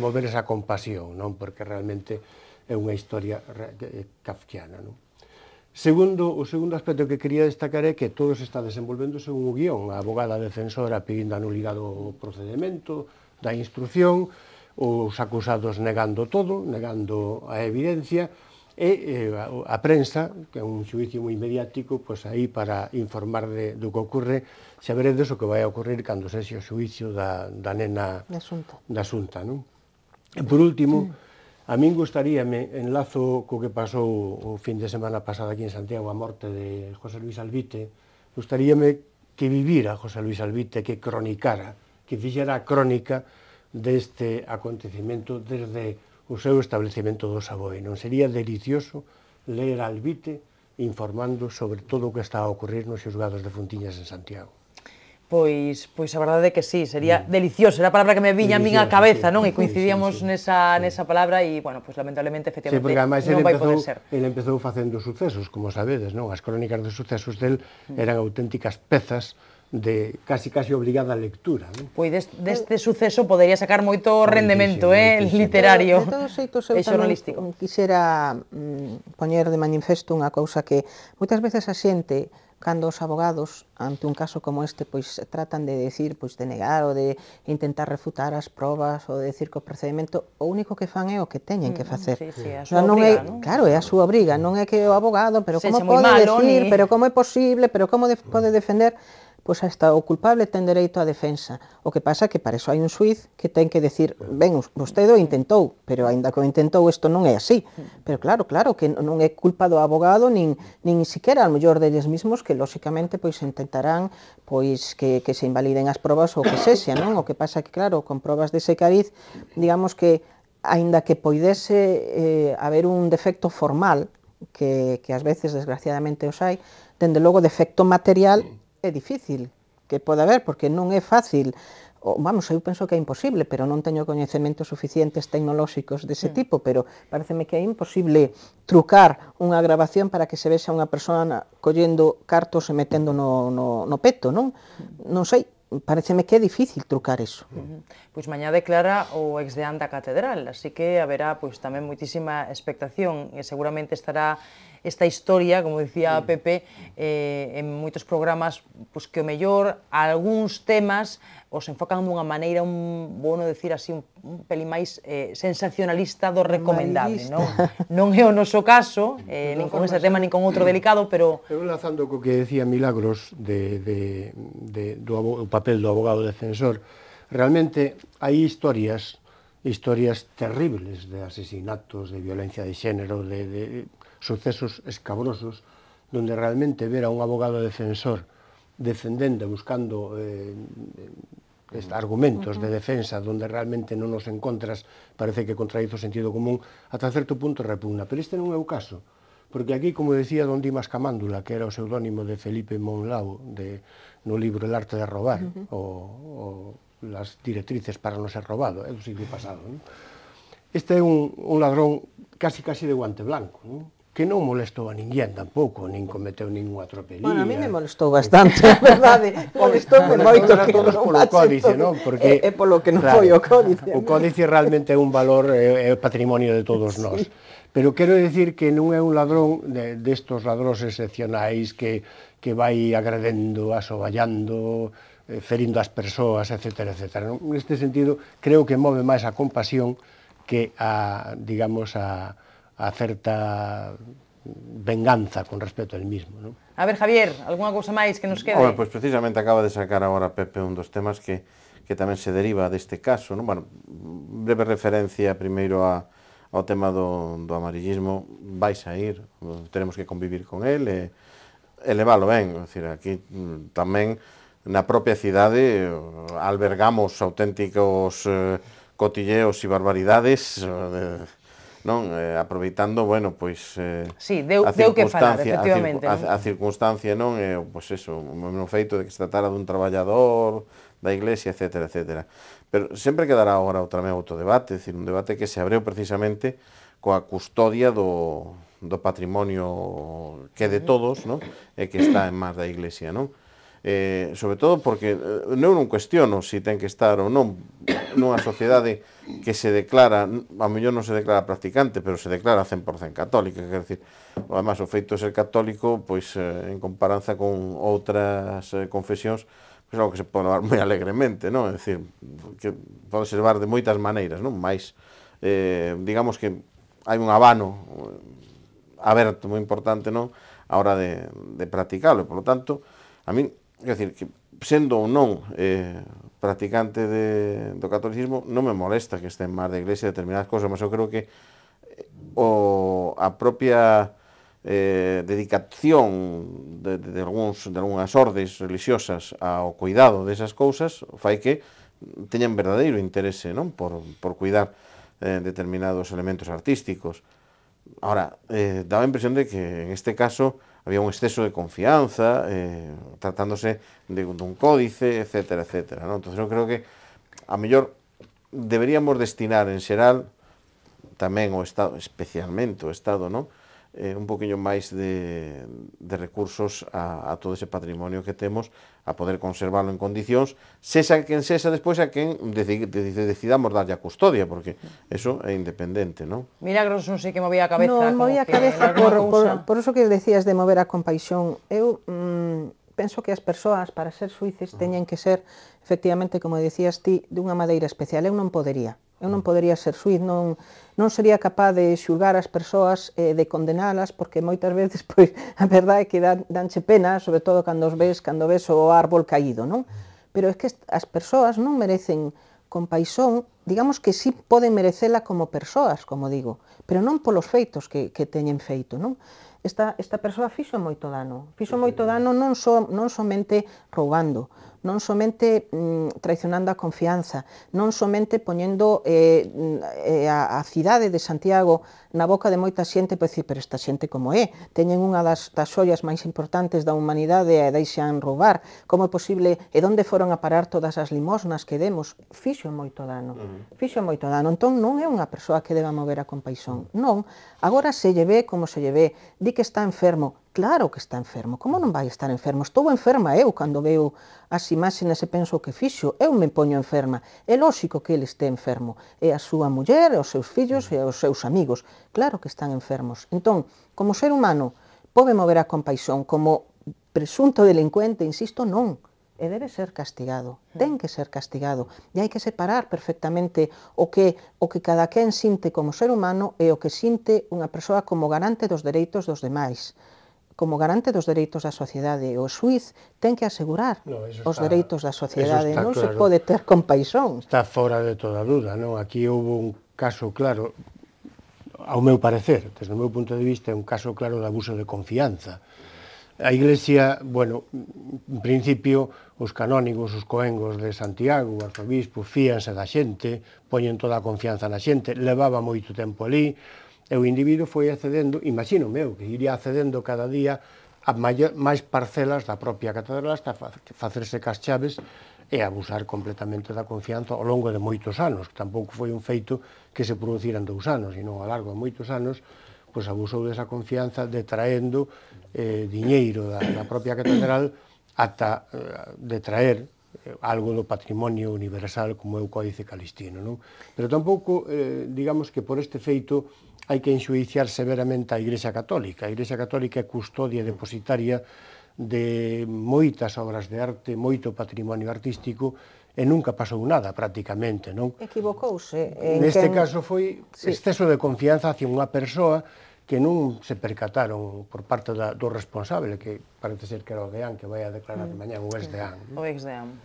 mover esa compasión, non? Porque realmente é unha historia eh, kafkiana, non? Segundo, o segundo aspecto que quería destacar é que todo se está desenvolvendo según o guión. A abogada defensora pedindo anuligado o procedimento, da instrucción, os acusados negando todo, negando a evidencia, e eh, a, a prensa, que é un xuicio moi mediático, pois aí para informar de, do que ocorre, veredes o que vai ocorrer cando xe o xuicio da, da nena da Xunta, da xunta non? E por último, a min gustaríame, enlazo co que pasou o fin de semana pasada aquí en Santiago a morte de José Luis Albite, gustaríame que vivira José Luis Albite, que cronicara, que fixera a crónica deste acontecimento desde o seu establecemento do Savoy. Non sería delicioso ler Albite informando sobre todo o que está a ocurrir nos xulgados de Fontiñas en Santiago? Pois, pois a verdade é que sí, sería sí. Mm. delicioso, era a palabra que me viña a min a cabeza, sí, non? E coincidíamos sí, sí, nesa, sí. nesa palabra e, bueno, pois lamentablemente, efectivamente, sí, porque, además, non vai empezou, poder ser. Ele empezou facendo sucesos, como sabedes, non? As crónicas de sucesos del mm. eran auténticas pezas de casi casi obrigada lectura. Non? Pois deste suceso podería sacar moito rendemento eh, literario de, de e xornalístico. Quisera mm, poñer de manifesto unha cousa que moitas veces a xente cando os abogados ante un caso como este pois tratan de decir, pois de negar ou de intentar refutar as probas ou de decir que o procedimento o único que fan é o que teñen que mm, facer. Sí, sí, a súa non, obriga, é, non? claro, é a súa obriga, non é que o abogado, pero Se como pode decir, ni... pero como é posible, pero como de, pode defender pois hasta o culpable ten dereito á defensa. O que pasa que para iso hai un suiz que ten que decir, ben, vostede o intentou, pero aínda que o intentou isto non é así. Pero claro, claro, que non é culpa do abogado, nin, nin siquiera, ao mellor, deles mismos, que lóxicamente pois intentarán pois que, que se invaliden as probas ou que sexa, non? O que pasa que, claro, con probas dese cariz, digamos que aínda que poidese eh, haber un defecto formal, que, que ás veces desgraciadamente os hai, dende logo defecto material é difícil que pode haber, porque non é fácil o, vamos, eu penso que é imposible, pero non teño coñecementos suficientes tecnolóxicos dese mm. tipo, pero pareceme que é imposible trucar unha grabación para que se vexa unha persoa collendo cartos e metendo no, no, no peto, non? Mm. Non sei, pareceme que é difícil trucar eso. Uh mm-hmm. -huh. Pois mañá declara o de da catedral, así que haberá pois tamén moitísima expectación e seguramente estará esta historia, como dicía sí. Pepe, eh, en moitos programas, pois que o mellor algúns temas os enfocan dunha maneira un bueno decir así un, un peli máis eh, sensacionalista do recomendable, non? Non é o noso caso, eh, nin con este tema nin con outro delicado, pero Eu enlazando co que decía Milagros de, de, de do o papel do abogado defensor, realmente hai historias historias terribles de asesinatos, de violencia de xénero, de, de sucesos escabrosos donde realmente ver a un abogado defensor defendendo, buscando eh, eh argumentos uh -huh. de defensa donde realmente non nos encontras, parece que contradiz o sentido común, ata certo punto repugna. Pero este non é o caso, porque aquí, como decía don Dimas Camándula, que era o seudónimo de Felipe Monlau, de, no libro El arte de robar, uh -huh. o, o las directrices para non ser robado, é eh, do siglo pasado. Non? Este é un, un ladrón casi casi de guante blanco, non? que non molestou a ninguén tampouco, nin cometeu ningún atropelía. Bueno, a mí me molestou bastante, [LAUGHS] a verdade. [LAUGHS] Molestou me moito que non polo códice, non? Porque é, é polo que non claro, foi o códice. O códice realmente é un valor, é, é patrimonio de todos nós. Sí. Pero quero decir que non é un ladrón destos de, de ladróns excepcionais que, que vai agredendo, asoballando, eh, ferindo as persoas, etc. etc. Neste sentido, creo que move máis a compasión que a, digamos, a, a certa venganza con respecto al mismo. ¿no? A ver, Javier, algunha cousa máis que nos quede? Bueno, pois pues precisamente acaba de sacar agora Pepe un dos temas que, que tamén se deriva deste caso. Non? Bueno, breve referencia primeiro a, ao tema do, do amarillismo, Vais a ir, tenemos que convivir con él e, e leválo ben. O decir, aquí mm, tamén na propia cidade eh, albergamos auténticos eh, cotilleos e barbaridades eh, non eh, aproveitando, bueno, pois eh, Sí, deu, deu que falar, efectivamente. A, a, a circunstancia, non, eh, pois eso, o mesmo feito de que se tratara dun traballador, da iglesia, etc, etc. Pero sempre quedará agora outra vez outro debate, decir, un debate que se abreu precisamente coa custodia do, do patrimonio que é de todos, non? e que está en mans da iglesia, non? Eh, sobre todo porque eh, eu non cuestiono se si ten que estar ou non nunha sociedade que se declara, a mellor non se declara practicante, pero se declara 100% católica, quer decir, además o feito de ser católico, pois eh, en comparanza con outras eh, confesións, pois algo que se pode levar moi alegremente, non? É decir, que pode ser levar de moitas maneiras, non? Mais, eh, digamos que hai un habano eh, aberto moi importante, non? A hora de, de practicalo, por lo tanto, a min, quer decir, que sendo ou non eh, practicante de, do catolicismo, non me molesta que estén máis de iglesia determinadas cosas, mas eu creo que eh, o, a propia eh, dedicación de, de, de, alguns, de algunhas ordes religiosas ao cuidado desas cousas fai que teñan verdadeiro interese non por, por cuidar eh, determinados elementos artísticos. Ahora, eh, daba a impresión de que en este caso había un exceso de confianza, eh, tratándose de, de, un códice, etcétera, etcétera. ¿no? Entonces yo creo que a mellor deberíamos destinar en xeral tamén o Estado, especialmente o Estado, ¿no? eh, un poquinho máis de, de recursos a, a todo ese patrimonio que temos a poder conservalo en condicións, que quen sexa despois a quen deci, decidamos darlle a custodia, porque eso é independente, non? Milagros non sei que movía a cabeza. Non, movía a cabeza por, por, por, por eso que decías de mover a compaixón. Eu... Mm, penso que as persoas para ser suíces teñen que ser efectivamente, como dicías ti, dunha madeira especial. Eu non podería. Eu non podería ser suiz, non, non sería capaz de xulgar as persoas, eh, de condenalas, porque moitas [LAUGHS] veces, pois, a verdade é que dan, danche pena, sobre todo cando os ves, cando ves o árbol caído, non? Pero é que as persoas non merecen compaixón, digamos que sí poden merecela como persoas, como digo, pero non polos feitos que, que teñen feito, non? esta, esta persoa fixo moito dano. Fixo moito dano non, so, non somente roubando, non somente mm, traicionando a confianza, non somente poñendo eh, mm, eh, a, a cidade de Santiago na boca de moita xente para dicir, pero esta xente como é, teñen unha das, das xoias máis importantes da humanidade e deixan roubar, como é posible, e onde foron a parar todas as limosnas que demos, fixo moito dano, fixo moito dano, entón non é unha persoa que deba mover a compaixón, non, agora se lle como se lle di que está enfermo, Claro que está enfermo, como non vai estar enfermo? Estou enferma eu cando veo as imaxenas e penso o que fixo, eu me poño enferma. É lógico que ele este enfermo, e a súa muller, e os seus fillos e os seus amigos. Claro que están enfermos. Entón, como ser humano, pode mover a compaixón, como presunto delincuente, insisto, non e debe ser castigado, mm. ten que ser castigado, e hai que separar perfectamente o que o que cada quen sinte como ser humano e o que sinte unha persoa como garante dos dereitos dos demais como garante dos dereitos da sociedade. O suiz ten que asegurar no, está, os dereitos da sociedade, non claro. se pode ter compaixón. Está fora de toda dúda, non? Aquí houve un caso claro, ao meu parecer, desde o meu punto de vista, é un caso claro de abuso de confianza. A Iglesia, bueno, en principio, os canónigos, os coengos de Santiago, o arzobispo, fíanse da xente, poñen toda a confianza na xente, levaba moito tempo ali, e o individuo foi accedendo, imagino meu, que iría accedendo cada día a máis parcelas da propia catedral hasta facerse cas chaves e abusar completamente da confianza ao longo de moitos anos, que tampouco foi un feito que se producira en dous anos, sino ao largo de moitos anos, pois abusou desa confianza detraendo eh, diñeiro da, da propia catedral ata eh, detraer eh, algo do patrimonio universal como é o Códice Calistino. Non? Pero tampouco, eh, digamos que por este feito, hai que enxuiciar severamente a Igrexa Católica. A Igrexa Católica é custodia depositaria de moitas obras de arte, moito patrimonio artístico, e nunca pasou nada prácticamente, non? Equivocouse. En Neste quen... caso foi sí. exceso de confianza hacia unha persoa que non se percataron por parte da, do responsable, que parece ser que era o DEAN, que vai a declarar mm. mañá o ex DEAN. O ex DEAN.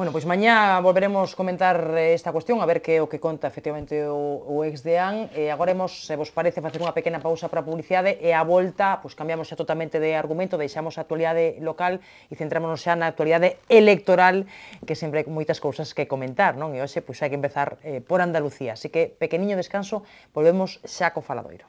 Bueno, pois mañá volveremos comentar esta cuestión, a ver que o que conta efectivamente o, o ex DEAN. E eh, agora hemos, se vos parece, facer unha pequena pausa para a publicidade e a volta, pois cambiamos xa totalmente de argumento, deixamos a actualidade local e centrámonos xa na actualidade electoral, que sempre hai moitas cousas que comentar, non? E hoxe pois hai que empezar eh, por Andalucía. Así que, pequeniño descanso, volvemos xa co Faladoiro.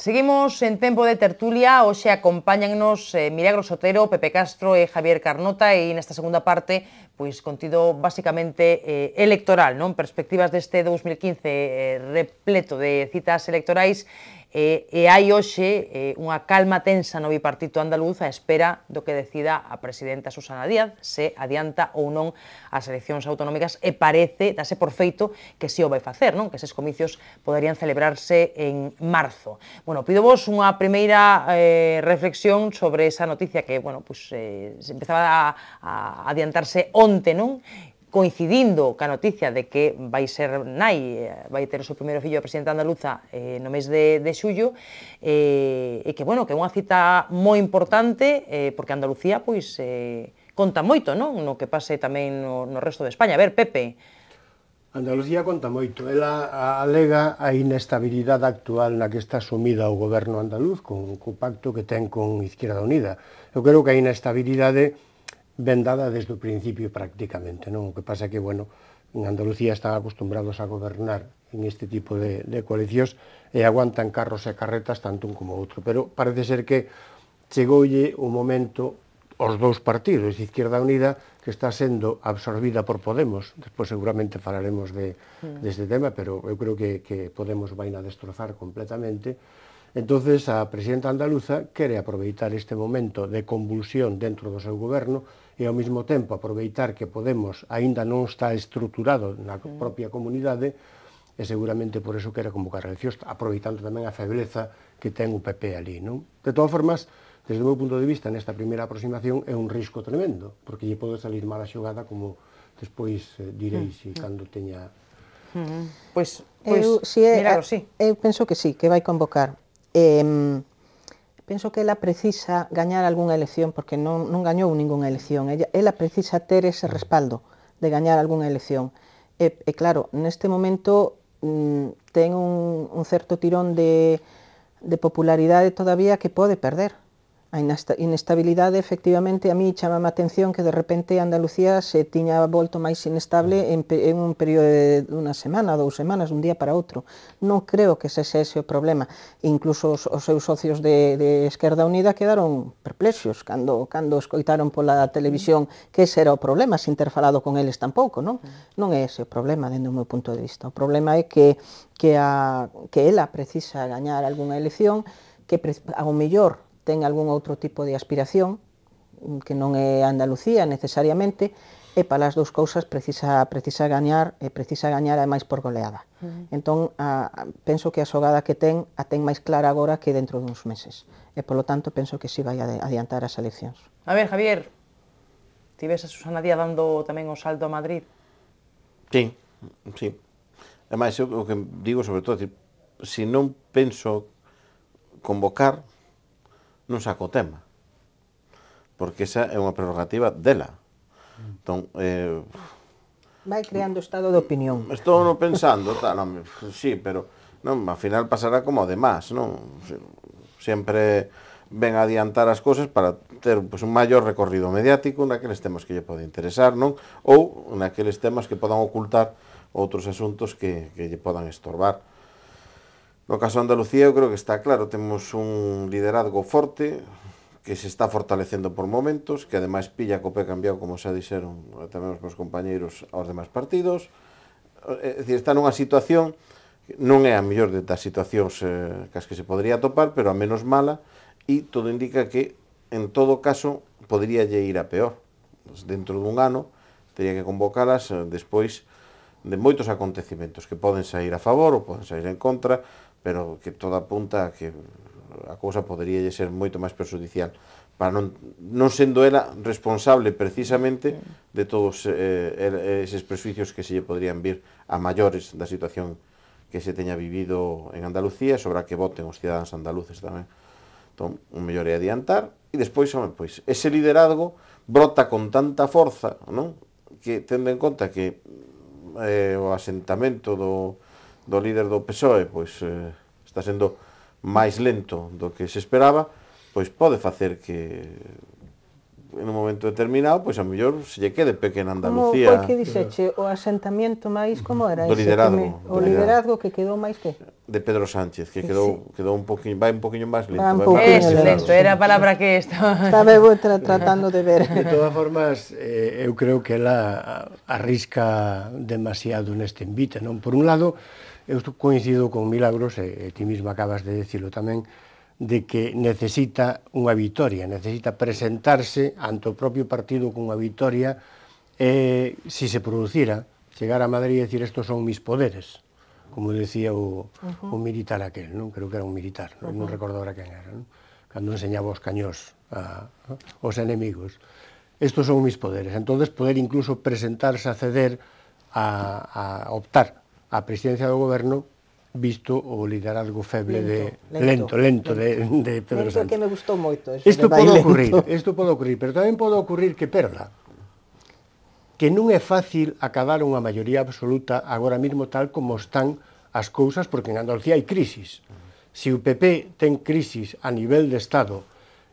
Seguimos en tempo de tertulia, hoxe acompáñannos eh, Milagro Sotero, Pepe Castro e Javier Carnota e nesta segunda parte, pois contido basicamente eh, electoral, non? Perspectivas deste 2015 eh, repleto de citas electorais E, e hai hoxe eh, unha calma tensa no bipartito andaluz a espera do que decida a presidenta Susana Díaz se adianta ou non as eleccións autonómicas e parece, dase por feito, que si o vai facer, non? que eses comicios poderían celebrarse en marzo. Bueno, pido vos unha primeira eh, reflexión sobre esa noticia que, bueno, pues, eh, se empezaba a, a adiantarse onte, non? coincidindo ca noticia de que vai ser nai, eh, vai ter o seu primeiro fillo a presidenta andaluza eh, no mes de, de xullo, eh, e que, bueno, que é unha cita moi importante, eh, porque Andalucía, pois, eh, conta moito, non? No que pase tamén no, no resto de España. A ver, Pepe. Andalucía conta moito. Ela alega a inestabilidade actual na que está sumida o goberno andaluz, con o pacto que ten con Izquierda Unida. Eu creo que a inestabilidade ben dada desde o principio prácticamente. Non? O que pasa que, bueno, en Andalucía están acostumbrados a gobernar en este tipo de, de coalicións e aguantan carros e carretas tanto un como outro. Pero parece ser que chegoulle o momento os dous partidos, Izquierda Unida, que está sendo absorbida por Podemos. Despois seguramente falaremos de, hmm. deste tema, pero eu creo que, que Podemos vai a destrozar completamente. Entonces a presidenta andaluza quere aproveitar este momento de convulsión dentro do seu goberno e ao mesmo tempo aproveitar que Podemos aínda non está estruturado na mm. propia comunidade e seguramente por eso quere convocar eleccións, aproveitando tamén a febleza que ten o PP ali. Non? De todas formas, desde o meu punto de vista, nesta primeira aproximación é un risco tremendo, porque lle pode salir mal a xogada como despois eh, direi mm. si cando teña... Mm. Pois, pois eu, si é, sí. eu penso que sí, que vai convocar. Eh, Pienso que ella precisa ganar alguna elección, porque no ganó ninguna elección. Ella precisa tener ese respaldo de ganar alguna elección. Y e, en claro, este momento mm, tiene un, cierto tirón de, popularidad todavía que puede perder. A inestabilidade, efectivamente, a mí chama a atención que de repente Andalucía se tiña volto máis inestable mm. en, en un período de unha semana, dous semanas, dun día para outro. Non creo que se ese o problema. Incluso os, os seus socios de, de Esquerda Unida quedaron perplexos cando, cando escoitaron pola mm. televisión que ese era o problema, sin ter falado con eles tampouco, non? Mm. Non é ese o problema, dentro do meu punto de vista. O problema é que, que, a, que ela precisa gañar algunha elección que ao mellor ten algún outro tipo de aspiración, mm, que non é Andalucía necesariamente, e para as dous cousas precisa precisa gañar e precisa gañar ademais por goleada. Uh -huh. Entón, a, penso que a xogada que ten a ten máis clara agora que dentro duns meses. E polo tanto penso que si vai adiantar as eleccións. A ver, Javier, ti ves a Susana Díaz dando tamén o salto a Madrid? Sí, sí. Ademais, o que digo sobre todo, se si non penso convocar, non saco o tema. Porque esa é unha prerrogativa dela. Entón, eh, Vai creando estado de opinión. Estou non pensando, tal, non, sí, pero non, ao final pasará como demás, non? Sempre ven a adiantar as cousas para ter pues, un maior recorrido mediático naqueles temas que lle pode interesar, non? Ou naqueles temas que podan ocultar outros asuntos que, que lle podan estorbar No caso de Andalucía, eu creo que está claro, temos un liderazgo forte, que se está fortalecendo por momentos, que ademais pilla co pé cambiado, como xa dixeron eh, tamén os meus compañeiros aos demais partidos. Eh, é dicir, está nunha situación non é a mellor de das situacións eh, cas que se podría topar, pero a menos mala, e todo indica que, en todo caso, podría lle ir a peor. Dentro dun ano, teria que convocalas eh, despois de moitos acontecimentos que poden sair a favor ou poden sair en contra, pero que toda apunta a que a cousa podería ser moito máis perjudicial para non, non sendo ela responsable precisamente de todos eh, eses prejuicios que se lle poderían vir a maiores da situación que se teña vivido en Andalucía sobre a que voten os cidadáns andaluces tamén. Entón, un mellor é adiantar e despois, home, pois, ese liderazgo brota con tanta forza, non? Que tendo en conta que eh, o asentamento do, do líder do PSOE pois eh, está sendo máis lento do que se esperaba, pois pode facer que en un momento determinado, pois a mellor se lle quede pequena Andalucía. Como que dixeche, o asentamiento máis como era? Do liderazgo. Me, o liderazgo que quedou máis que? De Pedro Sánchez, que quedou, sí. quedou un poquinho, vai un poquinho máis lento. Un poquinho máis lento, era a palabra que esto. Estaba eu tra tratando de ver. De todas formas, eh, eu creo que ela arrisca demasiado neste invite, non? Por un lado, eu coincido con Milagros, e, e ti mismo acabas de decirlo tamén, de que necesita unha vitoria, necesita presentarse ante o propio partido con unha vitoria e, se se producira, chegar a Madrid e decir estos son mis poderes, como decía o, uh -huh. o militar aquel, non? creo que era un militar, non, uh -huh. non recordo ahora quen era, non? cando enseñaba os cañós a, a, os enemigos. Estos son mis poderes. Entonces poder incluso presentarse a ceder, a, a optar a presidencia do goberno visto o liderazgo feble lento, de lento, lento, lento, lento de, de Pedro lento Sánchez. que me gustou moito. Isto pode lento. ocurrir, isto pode ocurrir, pero tamén pode ocurrir que perda. Que non é fácil acabar unha maioría absoluta agora mesmo tal como están as cousas, porque en Andalucía hai crisis. Se o PP ten crisis a nivel de Estado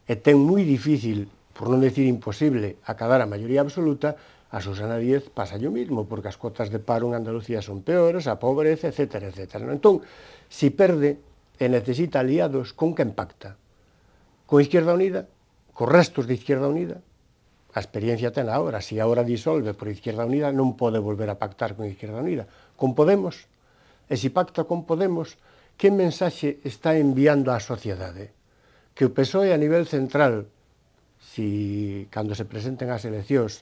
e ten moi difícil, por non decir imposible, acabar a maioría absoluta, A Susana Díez pasa yo mismo, porque as cotas de paro en Andalucía son peores, a pobreza, etc. etc. Entón, si perde e necesita aliados, con que pacta? Con Izquierda Unida? Con restos de Izquierda Unida? A experiencia ten agora, se si agora disolve por Izquierda Unida, non pode volver a pactar con Izquierda Unida. Con Podemos? E se si pacta con Podemos, que mensaxe está enviando á sociedade? Que o PSOE a nivel central, si cando se presenten as eleccións,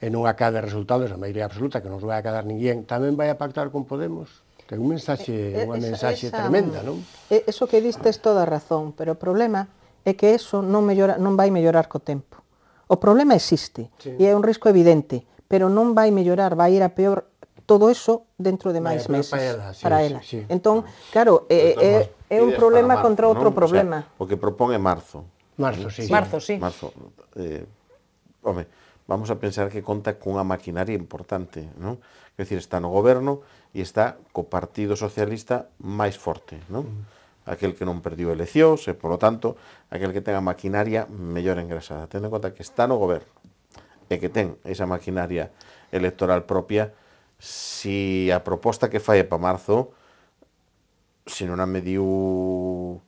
e non acade resultados a maioría absoluta que non vai acadar ninguén, tamén vai a pactar con Podemos? Que é un mensaxe, unha mensaxe esa, tremenda, non? Eh, Eso que diste é toda razón, pero o problema é que eso non, mellora, non vai mellorar co tempo. O problema existe, sí. e é un risco evidente, pero non vai mellorar, vai ir a peor todo eso dentro de máis meses para ela. Sí, para ela. Sí, sí. Entón, claro, é, é, é un problema marzo, contra outro non? problema. O, sea, o que propón é marzo. Marzo, sí. Marzo, sí. Marzo. Eh, home, vamos a pensar que conta cunha maquinaria importante, non? É dicir, está no goberno e está co Partido Socialista máis forte, non? Mm. Aquel que non perdiu eleccións e, polo tanto, aquel que ten a maquinaria mellor engrasada. Ten en conta que está no goberno e que ten esa maquinaria electoral propia si a proposta que fai para marzo se non a mediu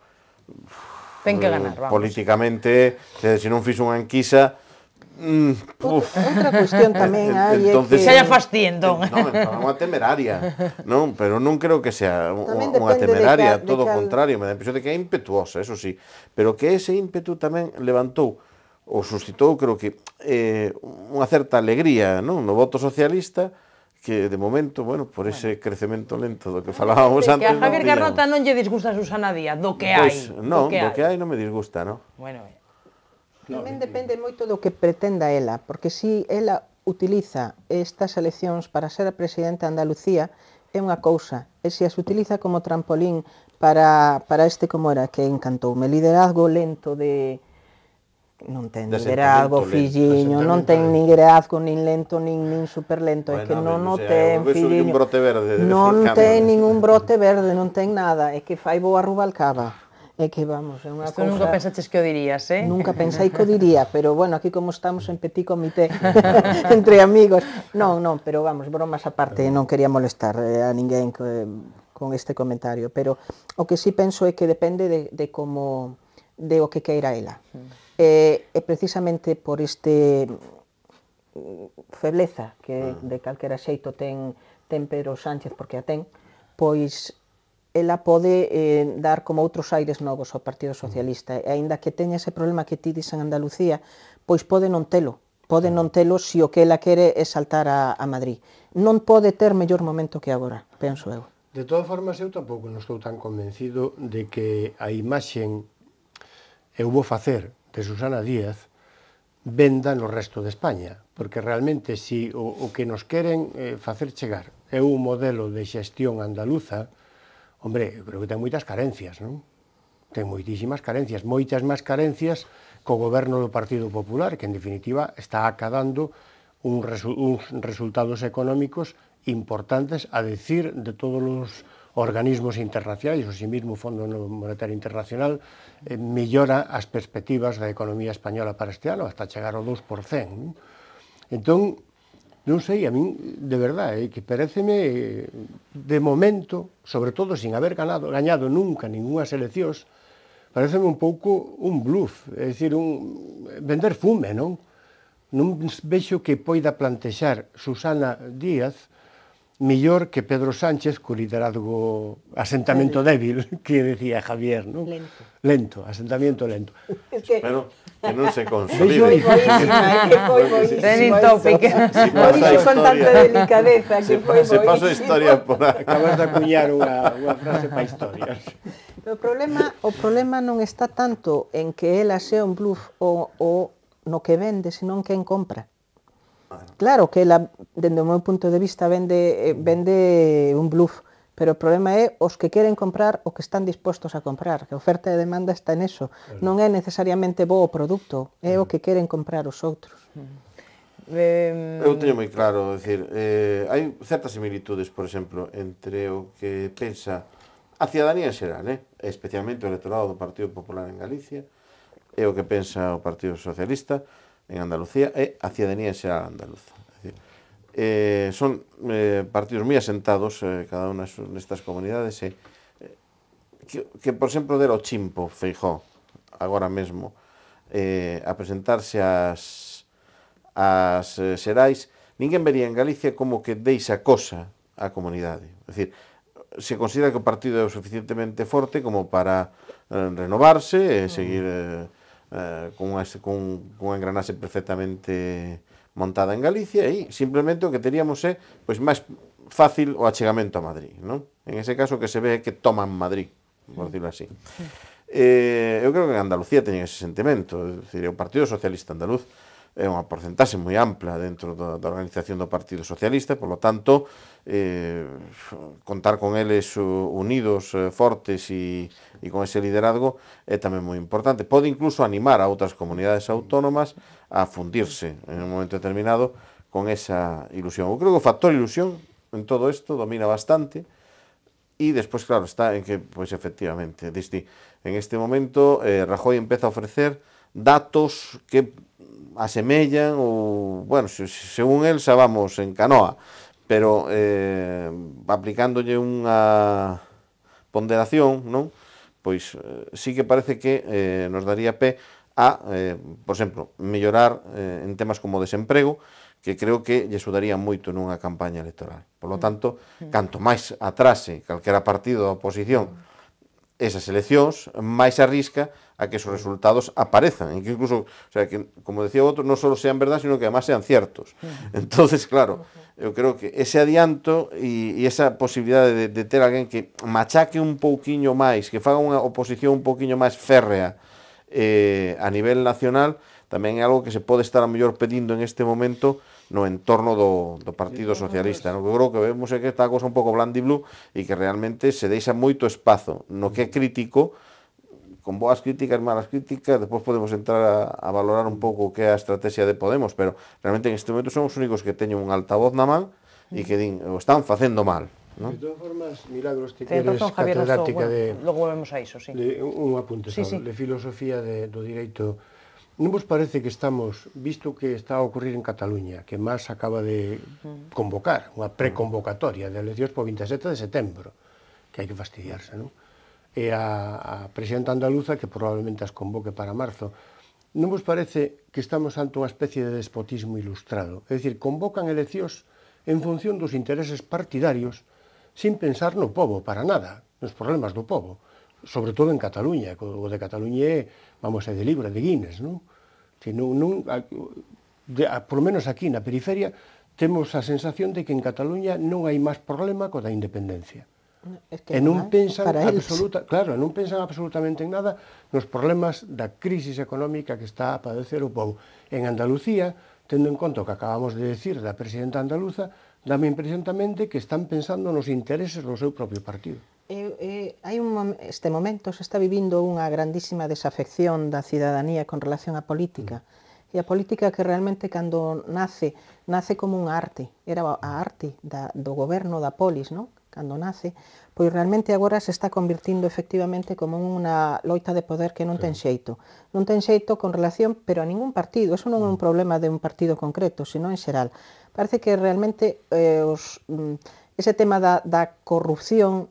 ten que eh, ganar, vamos. políticamente, se non fixo unha enquisa, Mm, Outra cuestión tamén [LAUGHS] hai entonces, é que... Xa fastí, entón. Non, entón, unha temeraria. Non, pero non creo que sea unha, temeraria, de cal, todo o cal... contrario. Me da impresión de que é impetuosa, eso sí. Pero que ese ímpetu tamén levantou ou suscitou, creo que, eh, unha certa alegría non no voto socialista, que de momento, bueno, por ese crecemento lento do que falábamos de antes... Que a Javier Garrota non lle disgusta a Susana Díaz, do que pois, hai. Non, do que, do que hai non me disgusta, non? Bueno, Tamén depende moito do que pretenda ela, porque si ela utiliza estas eleccións para ser a presidenta de Andalucía, é unha cousa, e se as utiliza como trampolín para, para este como era que encantoume, liderazgo lento de non ten liderazgo filliño, non ten ni liderazgo nin lento nin nin super lento, bueno, é que non o ten filliño. [LAUGHS] non ten ningún brote verde, non ten nada, é que fai boa Rubalcaba. É que vamos, é unha cousa... nunca pensaches que o dirías, eh? Nunca pensei que o diría, pero bueno, aquí como estamos en petit comité [LAUGHS] entre amigos. Non, non, pero vamos, bromas aparte, non quería molestar eh, a ninguén eh, con este comentario, pero o que sí penso é que depende de, de como de o que queira ela. Mm. E, e precisamente por este mm, febleza que mm. de calquera xeito ten ten Pedro Sánchez porque a ten, pois ela pode eh, dar como outros aires novos ao Partido Socialista. E aínda que teña ese problema que ti dis en Andalucía, pois pode non telo. Pode non telo se o que ela quere é saltar a, a Madrid. Non pode ter mellor momento que agora, penso eu. De todas formas, eu tampouco non estou tan convencido de que a imaxen eu vou facer de Susana Díaz venda no resto de España, porque realmente si o, o que nos queren eh, facer chegar é un modelo de xestión andaluza Hombre, eu creo que ten moitas carencias, non? Ten moitísimas carencias, moitas máis carencias co goberno do Partido Popular, que en definitiva está acadando un resu uns resultados económicos importantes a decir de todos os organismos internacionais, o sí mismo Fondo Monetario Internacional eh, mellora as perspectivas da economía española para este ano hasta chegar ao 2%. Entón, non sei, a min, de verdade, eh, que pareceme, de momento, sobre todo sin haber ganado, gañado nunca ninguna seleccións, pareceme un pouco un bluff, é dicir, un vender fume, non? Non vexo que poida plantexar Susana Díaz millor que Pedro Sánchez co liderazgo asentamento débil [LAUGHS] que decía Javier, non? Lento. Lento, asentamiento lento. Es que... Pero que non se consolide. Foi boísima, [LAUGHS] Trending topic. Si con tanta delicadeza que foi boísima. Se paso a historia por aquí. Acabas de acuñar unha, frase para historias. O problema, o problema non está tanto en que ela sea un bluff ou, ou no que vende, senón que en compra. Claro que la, dende o meu punto de vista vende eh, vende un bluff, pero o problema é os que queren comprar o que están dispostos a comprar, que a oferta e demanda está en eso. Claro. Non é necesariamente bo o produto, é mm. o que queren comprar os outros. Mm. Eu teño moi claro, decir, eh, hai certas similitudes, por exemplo, entre o que pensa a cidadanía en xeral, eh? especialmente o electorado do Partido Popular en Galicia, e o que pensa o Partido Socialista, en Andalucía é a cidadanía xa andaluza. Decir, eh, son eh, partidos moi asentados eh, cada unha nestas comunidades e eh, que, que, por exemplo, dera o chimpo Feijó agora mesmo eh, a presentarse as, as eh, xerais, ninguén vería en Galicia como que deixa cosa á comunidade. É dicir, se considera que o partido é o suficientemente forte como para eh, renovarse e mm. seguir eh, eh, con, as, con, con engranaxe perfectamente montada en Galicia e simplemente o que teríamos é pois máis fácil o achegamento a Madrid, non? En ese caso que se ve que toman Madrid, por decirlo así. Eh, eu creo que en Andalucía teñen ese sentimento, é dicir, o Partido Socialista Andaluz é unha porcentaxe moi ampla dentro da, da organización do Partido Socialista, polo tanto, eh, contar con eles unidos, eh, fortes e, e con ese liderazgo é tamén moi importante. Pode incluso animar a outras comunidades autónomas a fundirse en un momento determinado con esa ilusión. Eu creo que o factor ilusión en todo isto domina bastante, E despois, claro, está en que, pois efectivamente, desde, en este momento eh, Rajoy empeza a ofrecer datos que asemellan ou, bueno, se, según el xa vamos en canoa, pero eh, aplicándolle unha ponderación, non? Pois eh, sí que parece que eh, nos daría pé a, eh, por exemplo, mellorar eh, en temas como desemprego, que creo que lle sudaría moito nunha campaña electoral. Por lo mm. tanto, mm. canto máis atrase calquera partido da oposición esas eleccións, máis arrisca a que esos resultados aparezcan, e que incluso, o sea, que como decía outro, non só sean verdad, sino que además sean ciertos. Entonces, claro, eu creo que ese adianto e, e esa posibilidade de, de ter alguén que machaque un pouquiño máis, que faga unha oposición un pouquiño máis férrea eh, a nivel nacional, tamén é algo que se pode estar a mellor pedindo en este momento no entorno do, do Partido Socialista. No que creo que vemos é que está a cosa un pouco blandiblu e que realmente se deixa moito espazo no que é crítico, con boas críticas, malas críticas, depois podemos entrar a, a valorar un pouco que é a estrategia de Podemos, pero realmente en este momento son os únicos que teñen un altavoz na man e que din, o están facendo mal. ¿no? De todas formas, Milagros, que Ten razón, Javier, catedrática so, bueno, de... Logo volvemos a iso, sí. De, un apunte, sí, sí. de filosofía de, do direito. Non vos parece que estamos, visto que está a ocurrir en Cataluña, que máis acaba de convocar, unha preconvocatoria de eleccións por 27 de setembro, que hai que fastidiarse, non? e a, a presidenta andaluza que probablemente as convoque para marzo. Non vos parece que estamos ante unha especie de despotismo ilustrado? É dicir, convocan eleccións en función dos intereses partidarios sin pensar no povo, para nada, nos problemas do povo, sobre todo en Cataluña, o de Cataluña é, vamos, é de Libra, de Guinness, non? Si non, non a, de, a, por menos aquí na periferia temos a sensación de que en Cataluña non hai máis problema co da independencia. Es que e un pensan absoluta, claro, non pensan absolutamente en nada nos problemas da crisis económica que está a padecer o povo. En Andalucía, tendo en conta o que acabamos de decir da presidenta andaluza, dame impresión tamén de que están pensando nos intereses do seu propio partido. Eh, eh, hai un este momento se está vivindo unha grandísima desafección da cidadanía con relación á política. Mm. E a política que realmente cando nace, nace como un arte, era a arte da, do goberno da polis, non? cando nace, pois realmente agora se está convirtindo efectivamente como unha loita de poder que non ten xeito. Non ten xeito con relación, pero a ningún partido, eso non é un mm. problema de un partido concreto, senón en xeral. Parece que realmente eh, os, mm, ese tema da, da corrupción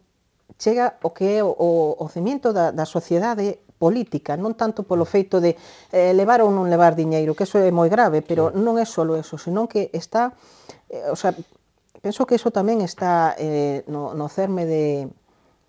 chega o que é o, o, o cemento da, da sociedade política, non tanto polo mm. feito de eh, levar ou non levar diñeiro, que eso é moi grave, pero non é só eso, senón que está, eh, o sea, penso que iso tamén está eh, no, no cerme de,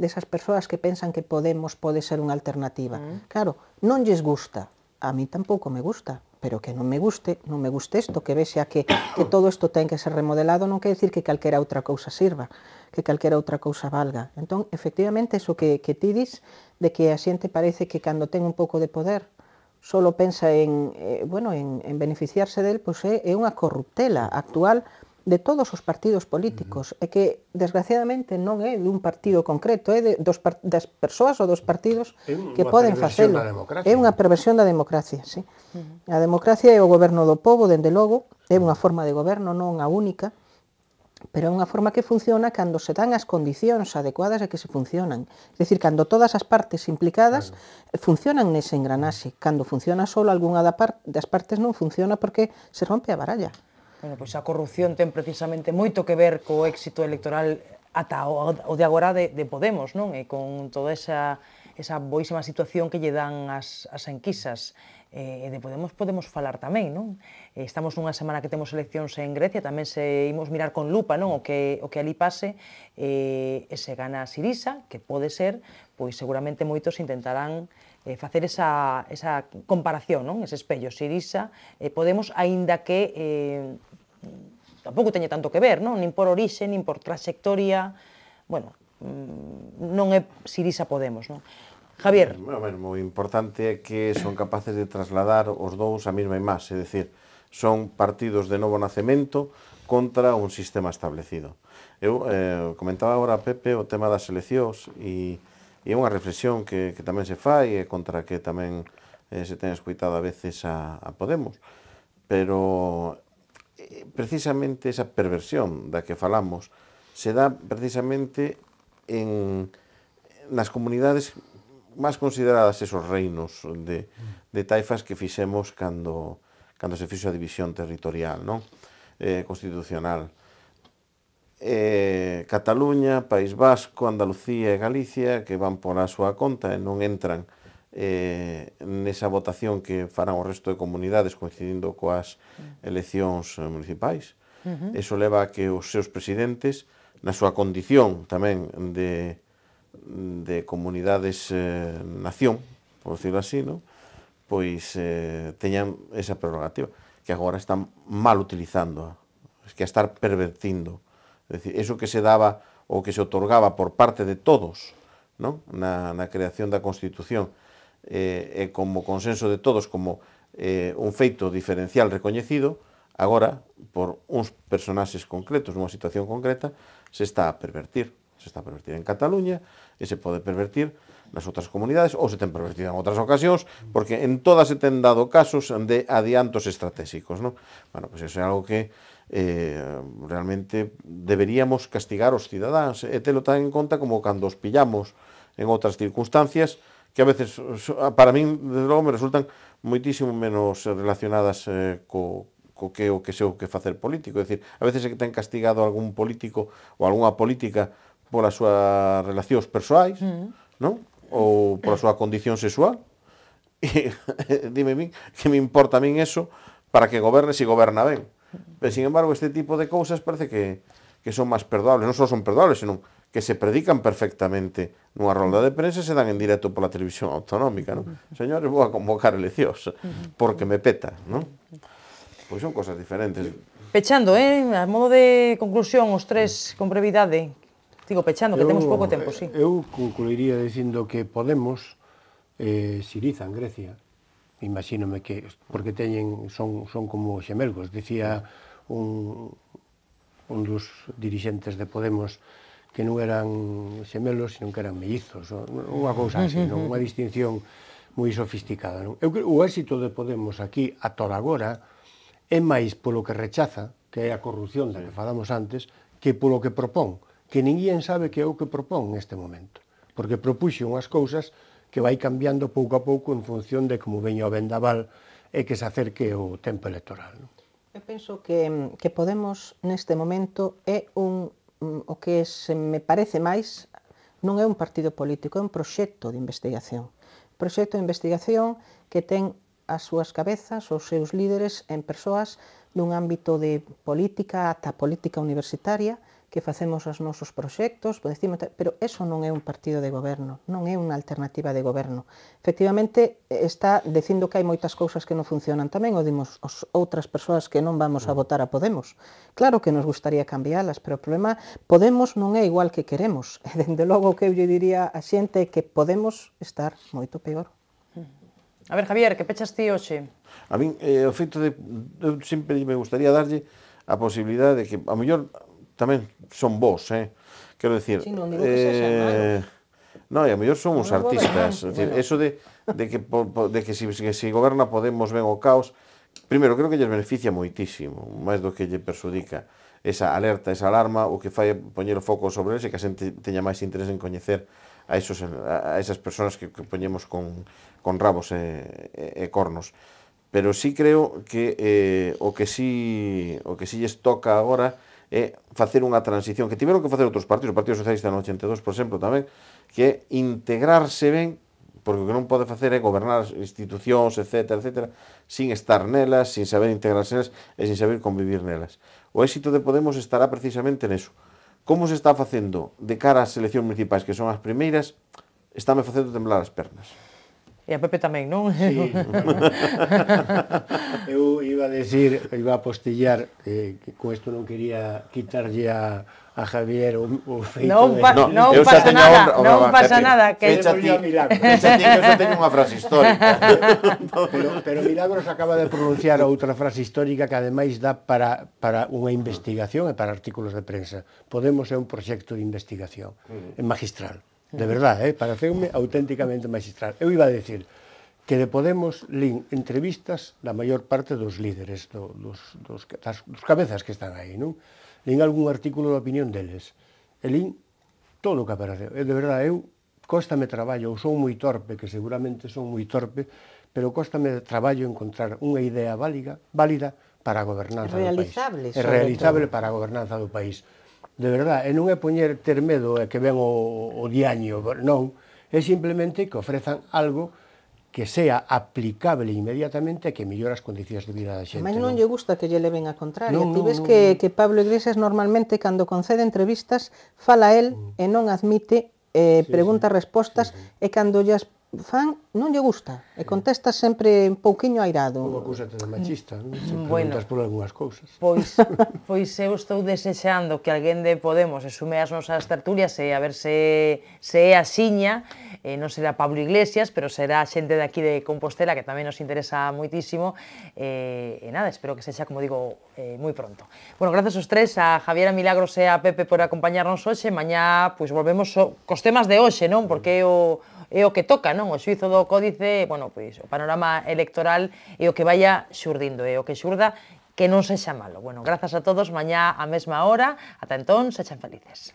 desas de persoas que pensan que Podemos pode ser unha alternativa. Mm. Claro, non lles gusta, a mí tampouco me gusta, pero que non me guste, non me guste isto, que a que, que todo isto ten que ser remodelado, non quer decir que calquera outra cousa sirva, que calquera outra cousa valga. Entón, efectivamente, iso que, que ti dis, de que a xente parece que cando ten un pouco de poder, solo pensa en, eh, bueno, en, en beneficiarse del, pois é, é unha corruptela actual, de todos os partidos políticos, uh -huh. e que desgraciadamente non é dun partido concreto, é de, dos, das persoas ou dos partidos que poden facelo. É unha perversión da democracia, sí. Uh -huh. A democracia é o goberno do povo, dende logo, é unha forma de goberno, non a única, pero é unha forma que funciona cando se dan as condicións adecuadas a que se funcionan. É dicir, cando todas as partes implicadas claro. funcionan nese engranaxe. Cando funciona solo algunha das partes non funciona porque se rompe a baralla. Bueno, pois a corrupción ten precisamente moito que ver co éxito electoral ata o, de agora de, de Podemos, non? E con toda esa, esa boísima situación que lle dan as, as enquisas eh, de Podemos podemos falar tamén, non? Eh, estamos nunha semana que temos eleccións en Grecia, tamén se imos mirar con lupa, non? O que o que ali pase eh, e se gana a Sirisa, que pode ser, pois seguramente moitos intentarán eh, facer esa, esa comparación, non? ese espello Sirisa, eh, Podemos, aínda que eh, tampouco teñe tanto que ver, non? nin por orixe, nin por trayectoria, bueno, mm, non é Sirisa Podemos. Non? Javier. Mm, bueno, bueno, moi importante é que son capaces de trasladar os dous a mesma imaxe, é dicir, son partidos de novo nacemento contra un sistema establecido. Eu eh, comentaba agora Pepe o tema das eleccións e E é unha reflexión que, que tamén se fai e contra que tamén eh, se ten escuitado a veces a, a Podemos. Pero eh, precisamente esa perversión da que falamos se dá precisamente en nas comunidades máis consideradas esos reinos de, de taifas que fixemos cando, cando se fixo a división territorial, non? Eh, constitucional. Eh, eh, Cataluña, País Vasco, Andalucía e Galicia que van por a súa conta e non entran eh, nesa votación que farán o resto de comunidades coincidindo coas eleccións eh, municipais. Uh -huh. Eso leva a que os seus presidentes, na súa condición tamén de, de comunidades eh, nación, por decirlo así, ¿no? pois eh, teñan esa prerrogativa que agora están mal utilizando, que a estar pervertindo É dicir, eso que se daba ou que se otorgaba por parte de todos non? Na, na creación da Constitución eh, e como consenso de todos como eh, un feito diferencial recoñecido, agora, por uns personaxes concretos, unha situación concreta, se está a pervertir. Se está a pervertir en Cataluña e se pode pervertir nas outras comunidades ou se ten pervertido en outras ocasións, porque en todas se ten dado casos de adiantos estratégicos. Non? Bueno, pois pues eso é algo que eh, realmente deberíamos castigar os cidadáns e telo tan en conta como cando os pillamos en outras circunstancias que a veces para min desde logo me resultan moitísimo menos relacionadas eh, co, co que o que seu o que facer político, é dicir, a veces é que ten castigado algún político ou algunha política polas súas relacións persoais, mm. non? Ou pola súa condición sexual. [LAUGHS] E dime min que me importa a min eso para que goberne se si goberna ben. Pero, sin embargo, este tipo de cousas parece que, que son máis perdoables. Non só son perdoables, senón que se predican perfectamente nunha ronda de prensa se dan en directo pola televisión autonómica, non? Señores, vou a convocar eleccións, porque me peta, non? Pois son cosas diferentes. Pechando, eh, a modo de conclusión, os tres con brevidade, digo pechando, que eu, temos pouco tempo, sí. Eu concluiría dicindo que Podemos eh, Siriza en Grecia, imagínome que porque teñen son son como xemelgos, dicía un un dos dirixentes de Podemos que non eran xemelos, sino que eran mellizos, unha cousa así, non? unha distinción moi sofisticada. Non? Eu, o éxito de Podemos aquí, a toda agora, é máis polo que rechaza, que é a corrupción da que falamos antes, que polo que propón, que ninguén sabe que é o que propón neste momento. Porque propuxe unhas cousas que vai cambiando pouco a pouco en función de como veña o vendaval e que se acerque o tempo electoral. Non? Eu penso que, que Podemos neste momento é un mm, o que se me parece máis non é un partido político, é un proxecto de investigación. Proxecto de investigación que ten as súas cabezas, os seus líderes en persoas dun ámbito de política ata política universitaria, que facemos os nosos proxectos, pero eso non é un partido de goberno, non é unha alternativa de goberno. Efectivamente, está dicindo que hai moitas cousas que non funcionan tamén, ou dimos os outras persoas que non vamos a mm. votar a Podemos. Claro que nos gustaría cambiálas, pero o problema Podemos non é igual que queremos. [LAUGHS] E dende logo que eu lle diría a xente que Podemos estar moito peor. A ver, Javier, que pechas ti hoxe? A min, eh, o feito de... Eu sempre me gustaría darlle a posibilidade de que, a mellor, tamén son vos, eh? Quero dicir, sí, non digo que eh, No, e a mellor son uns artistas, bueno. decir, eso de, de que de que si que si goberna Podemos ven o caos, primeiro creo que lles beneficia moitísimo, máis do que lle persudica esa alerta, esa alarma, o que fai poñer o foco sobre eles e que a xente teña máis interés en coñecer a, esos, a esas persoas que, que poñemos con, con rabos e, e, e cornos. Pero sí creo que eh, o que sí o que sí lles toca agora é facer unha transición que tiveron que facer outros partidos, o Partido Socialista no 82, por exemplo, tamén, que é integrarse ben porque o que non pode facer é gobernar as institucións, etc, etc, sin estar nelas, sin saber integrarse nelas e sin saber convivir nelas. O éxito de Podemos estará precisamente neso. Como se está facendo de cara ás eleccións municipais, que son as primeiras, estáme facendo temblar as pernas. E a Pepe tamén, non? Sí. [LAUGHS] eu iba a decir, iba a postillar, eh, que con isto non quería quitarlle a, a Javier o, o feito non, pa, de... Non, non pasa nada, honra, non va, pasa Pepe, nada. Que... Fecha ti, fecha ti, que eu teño unha frase histórica. [LAUGHS] pero, pero Milagros acaba de pronunciar outra frase histórica que ademais dá para, para unha investigación e para artículos de prensa. Podemos é un proxecto de investigación magistral. De verdade, eh, pareceume auténticamente magistral. Eu iba a decir que de Podemos lin entrevistas da maior parte dos líderes, do, dos, dos, das, dos cabezas que están aí, non? Lin algún artículo de opinión deles. E lin todo o que apareceu. E de verdade, eu costame traballo, ou son moi torpe, que seguramente son moi torpe, pero costame traballo encontrar unha idea válida, válida para a gobernanza do país. É realizable para a gobernanza do país de verdad, e non é poñer ter medo é que ven o, o diaño, non, é simplemente que ofrezan algo que sea aplicable inmediatamente e que mellora as condicións de vida da xente. Mas non, non lle gusta que lle leven a contraria. Non, Ti ves non, que, non. que Pablo Iglesias normalmente cando concede entrevistas fala el mm. e non admite eh, sí, preguntas, respostas sí, sí. e cando lle fan non lle gusta e contesta sempre un pouquiño airado. Como acusate de machista, non? Se mm, bueno, preguntas por algunhas cousas. Pois, [LAUGHS] pois eu estou desexando que alguén de Podemos sume as nosas tertulias e a ver se, se é a xiña, eh, non será Pablo Iglesias, pero será xente de aquí de Compostela que tamén nos interesa moitísimo. Eh, e nada, espero que sexa, como digo, eh, moi pronto. Bueno, grazas os tres, a Javiera Milagros e a Pepe por acompañarnos hoxe, mañá pois volvemos so, cos temas de hoxe, non? Porque é o é o que toca, non? O suizo do códice, bueno, pois o panorama electoral e o que vaya xurdindo, e o que xurda que non sexa malo. Bueno, grazas a todos, mañá a mesma hora, ata entón, sexan felices.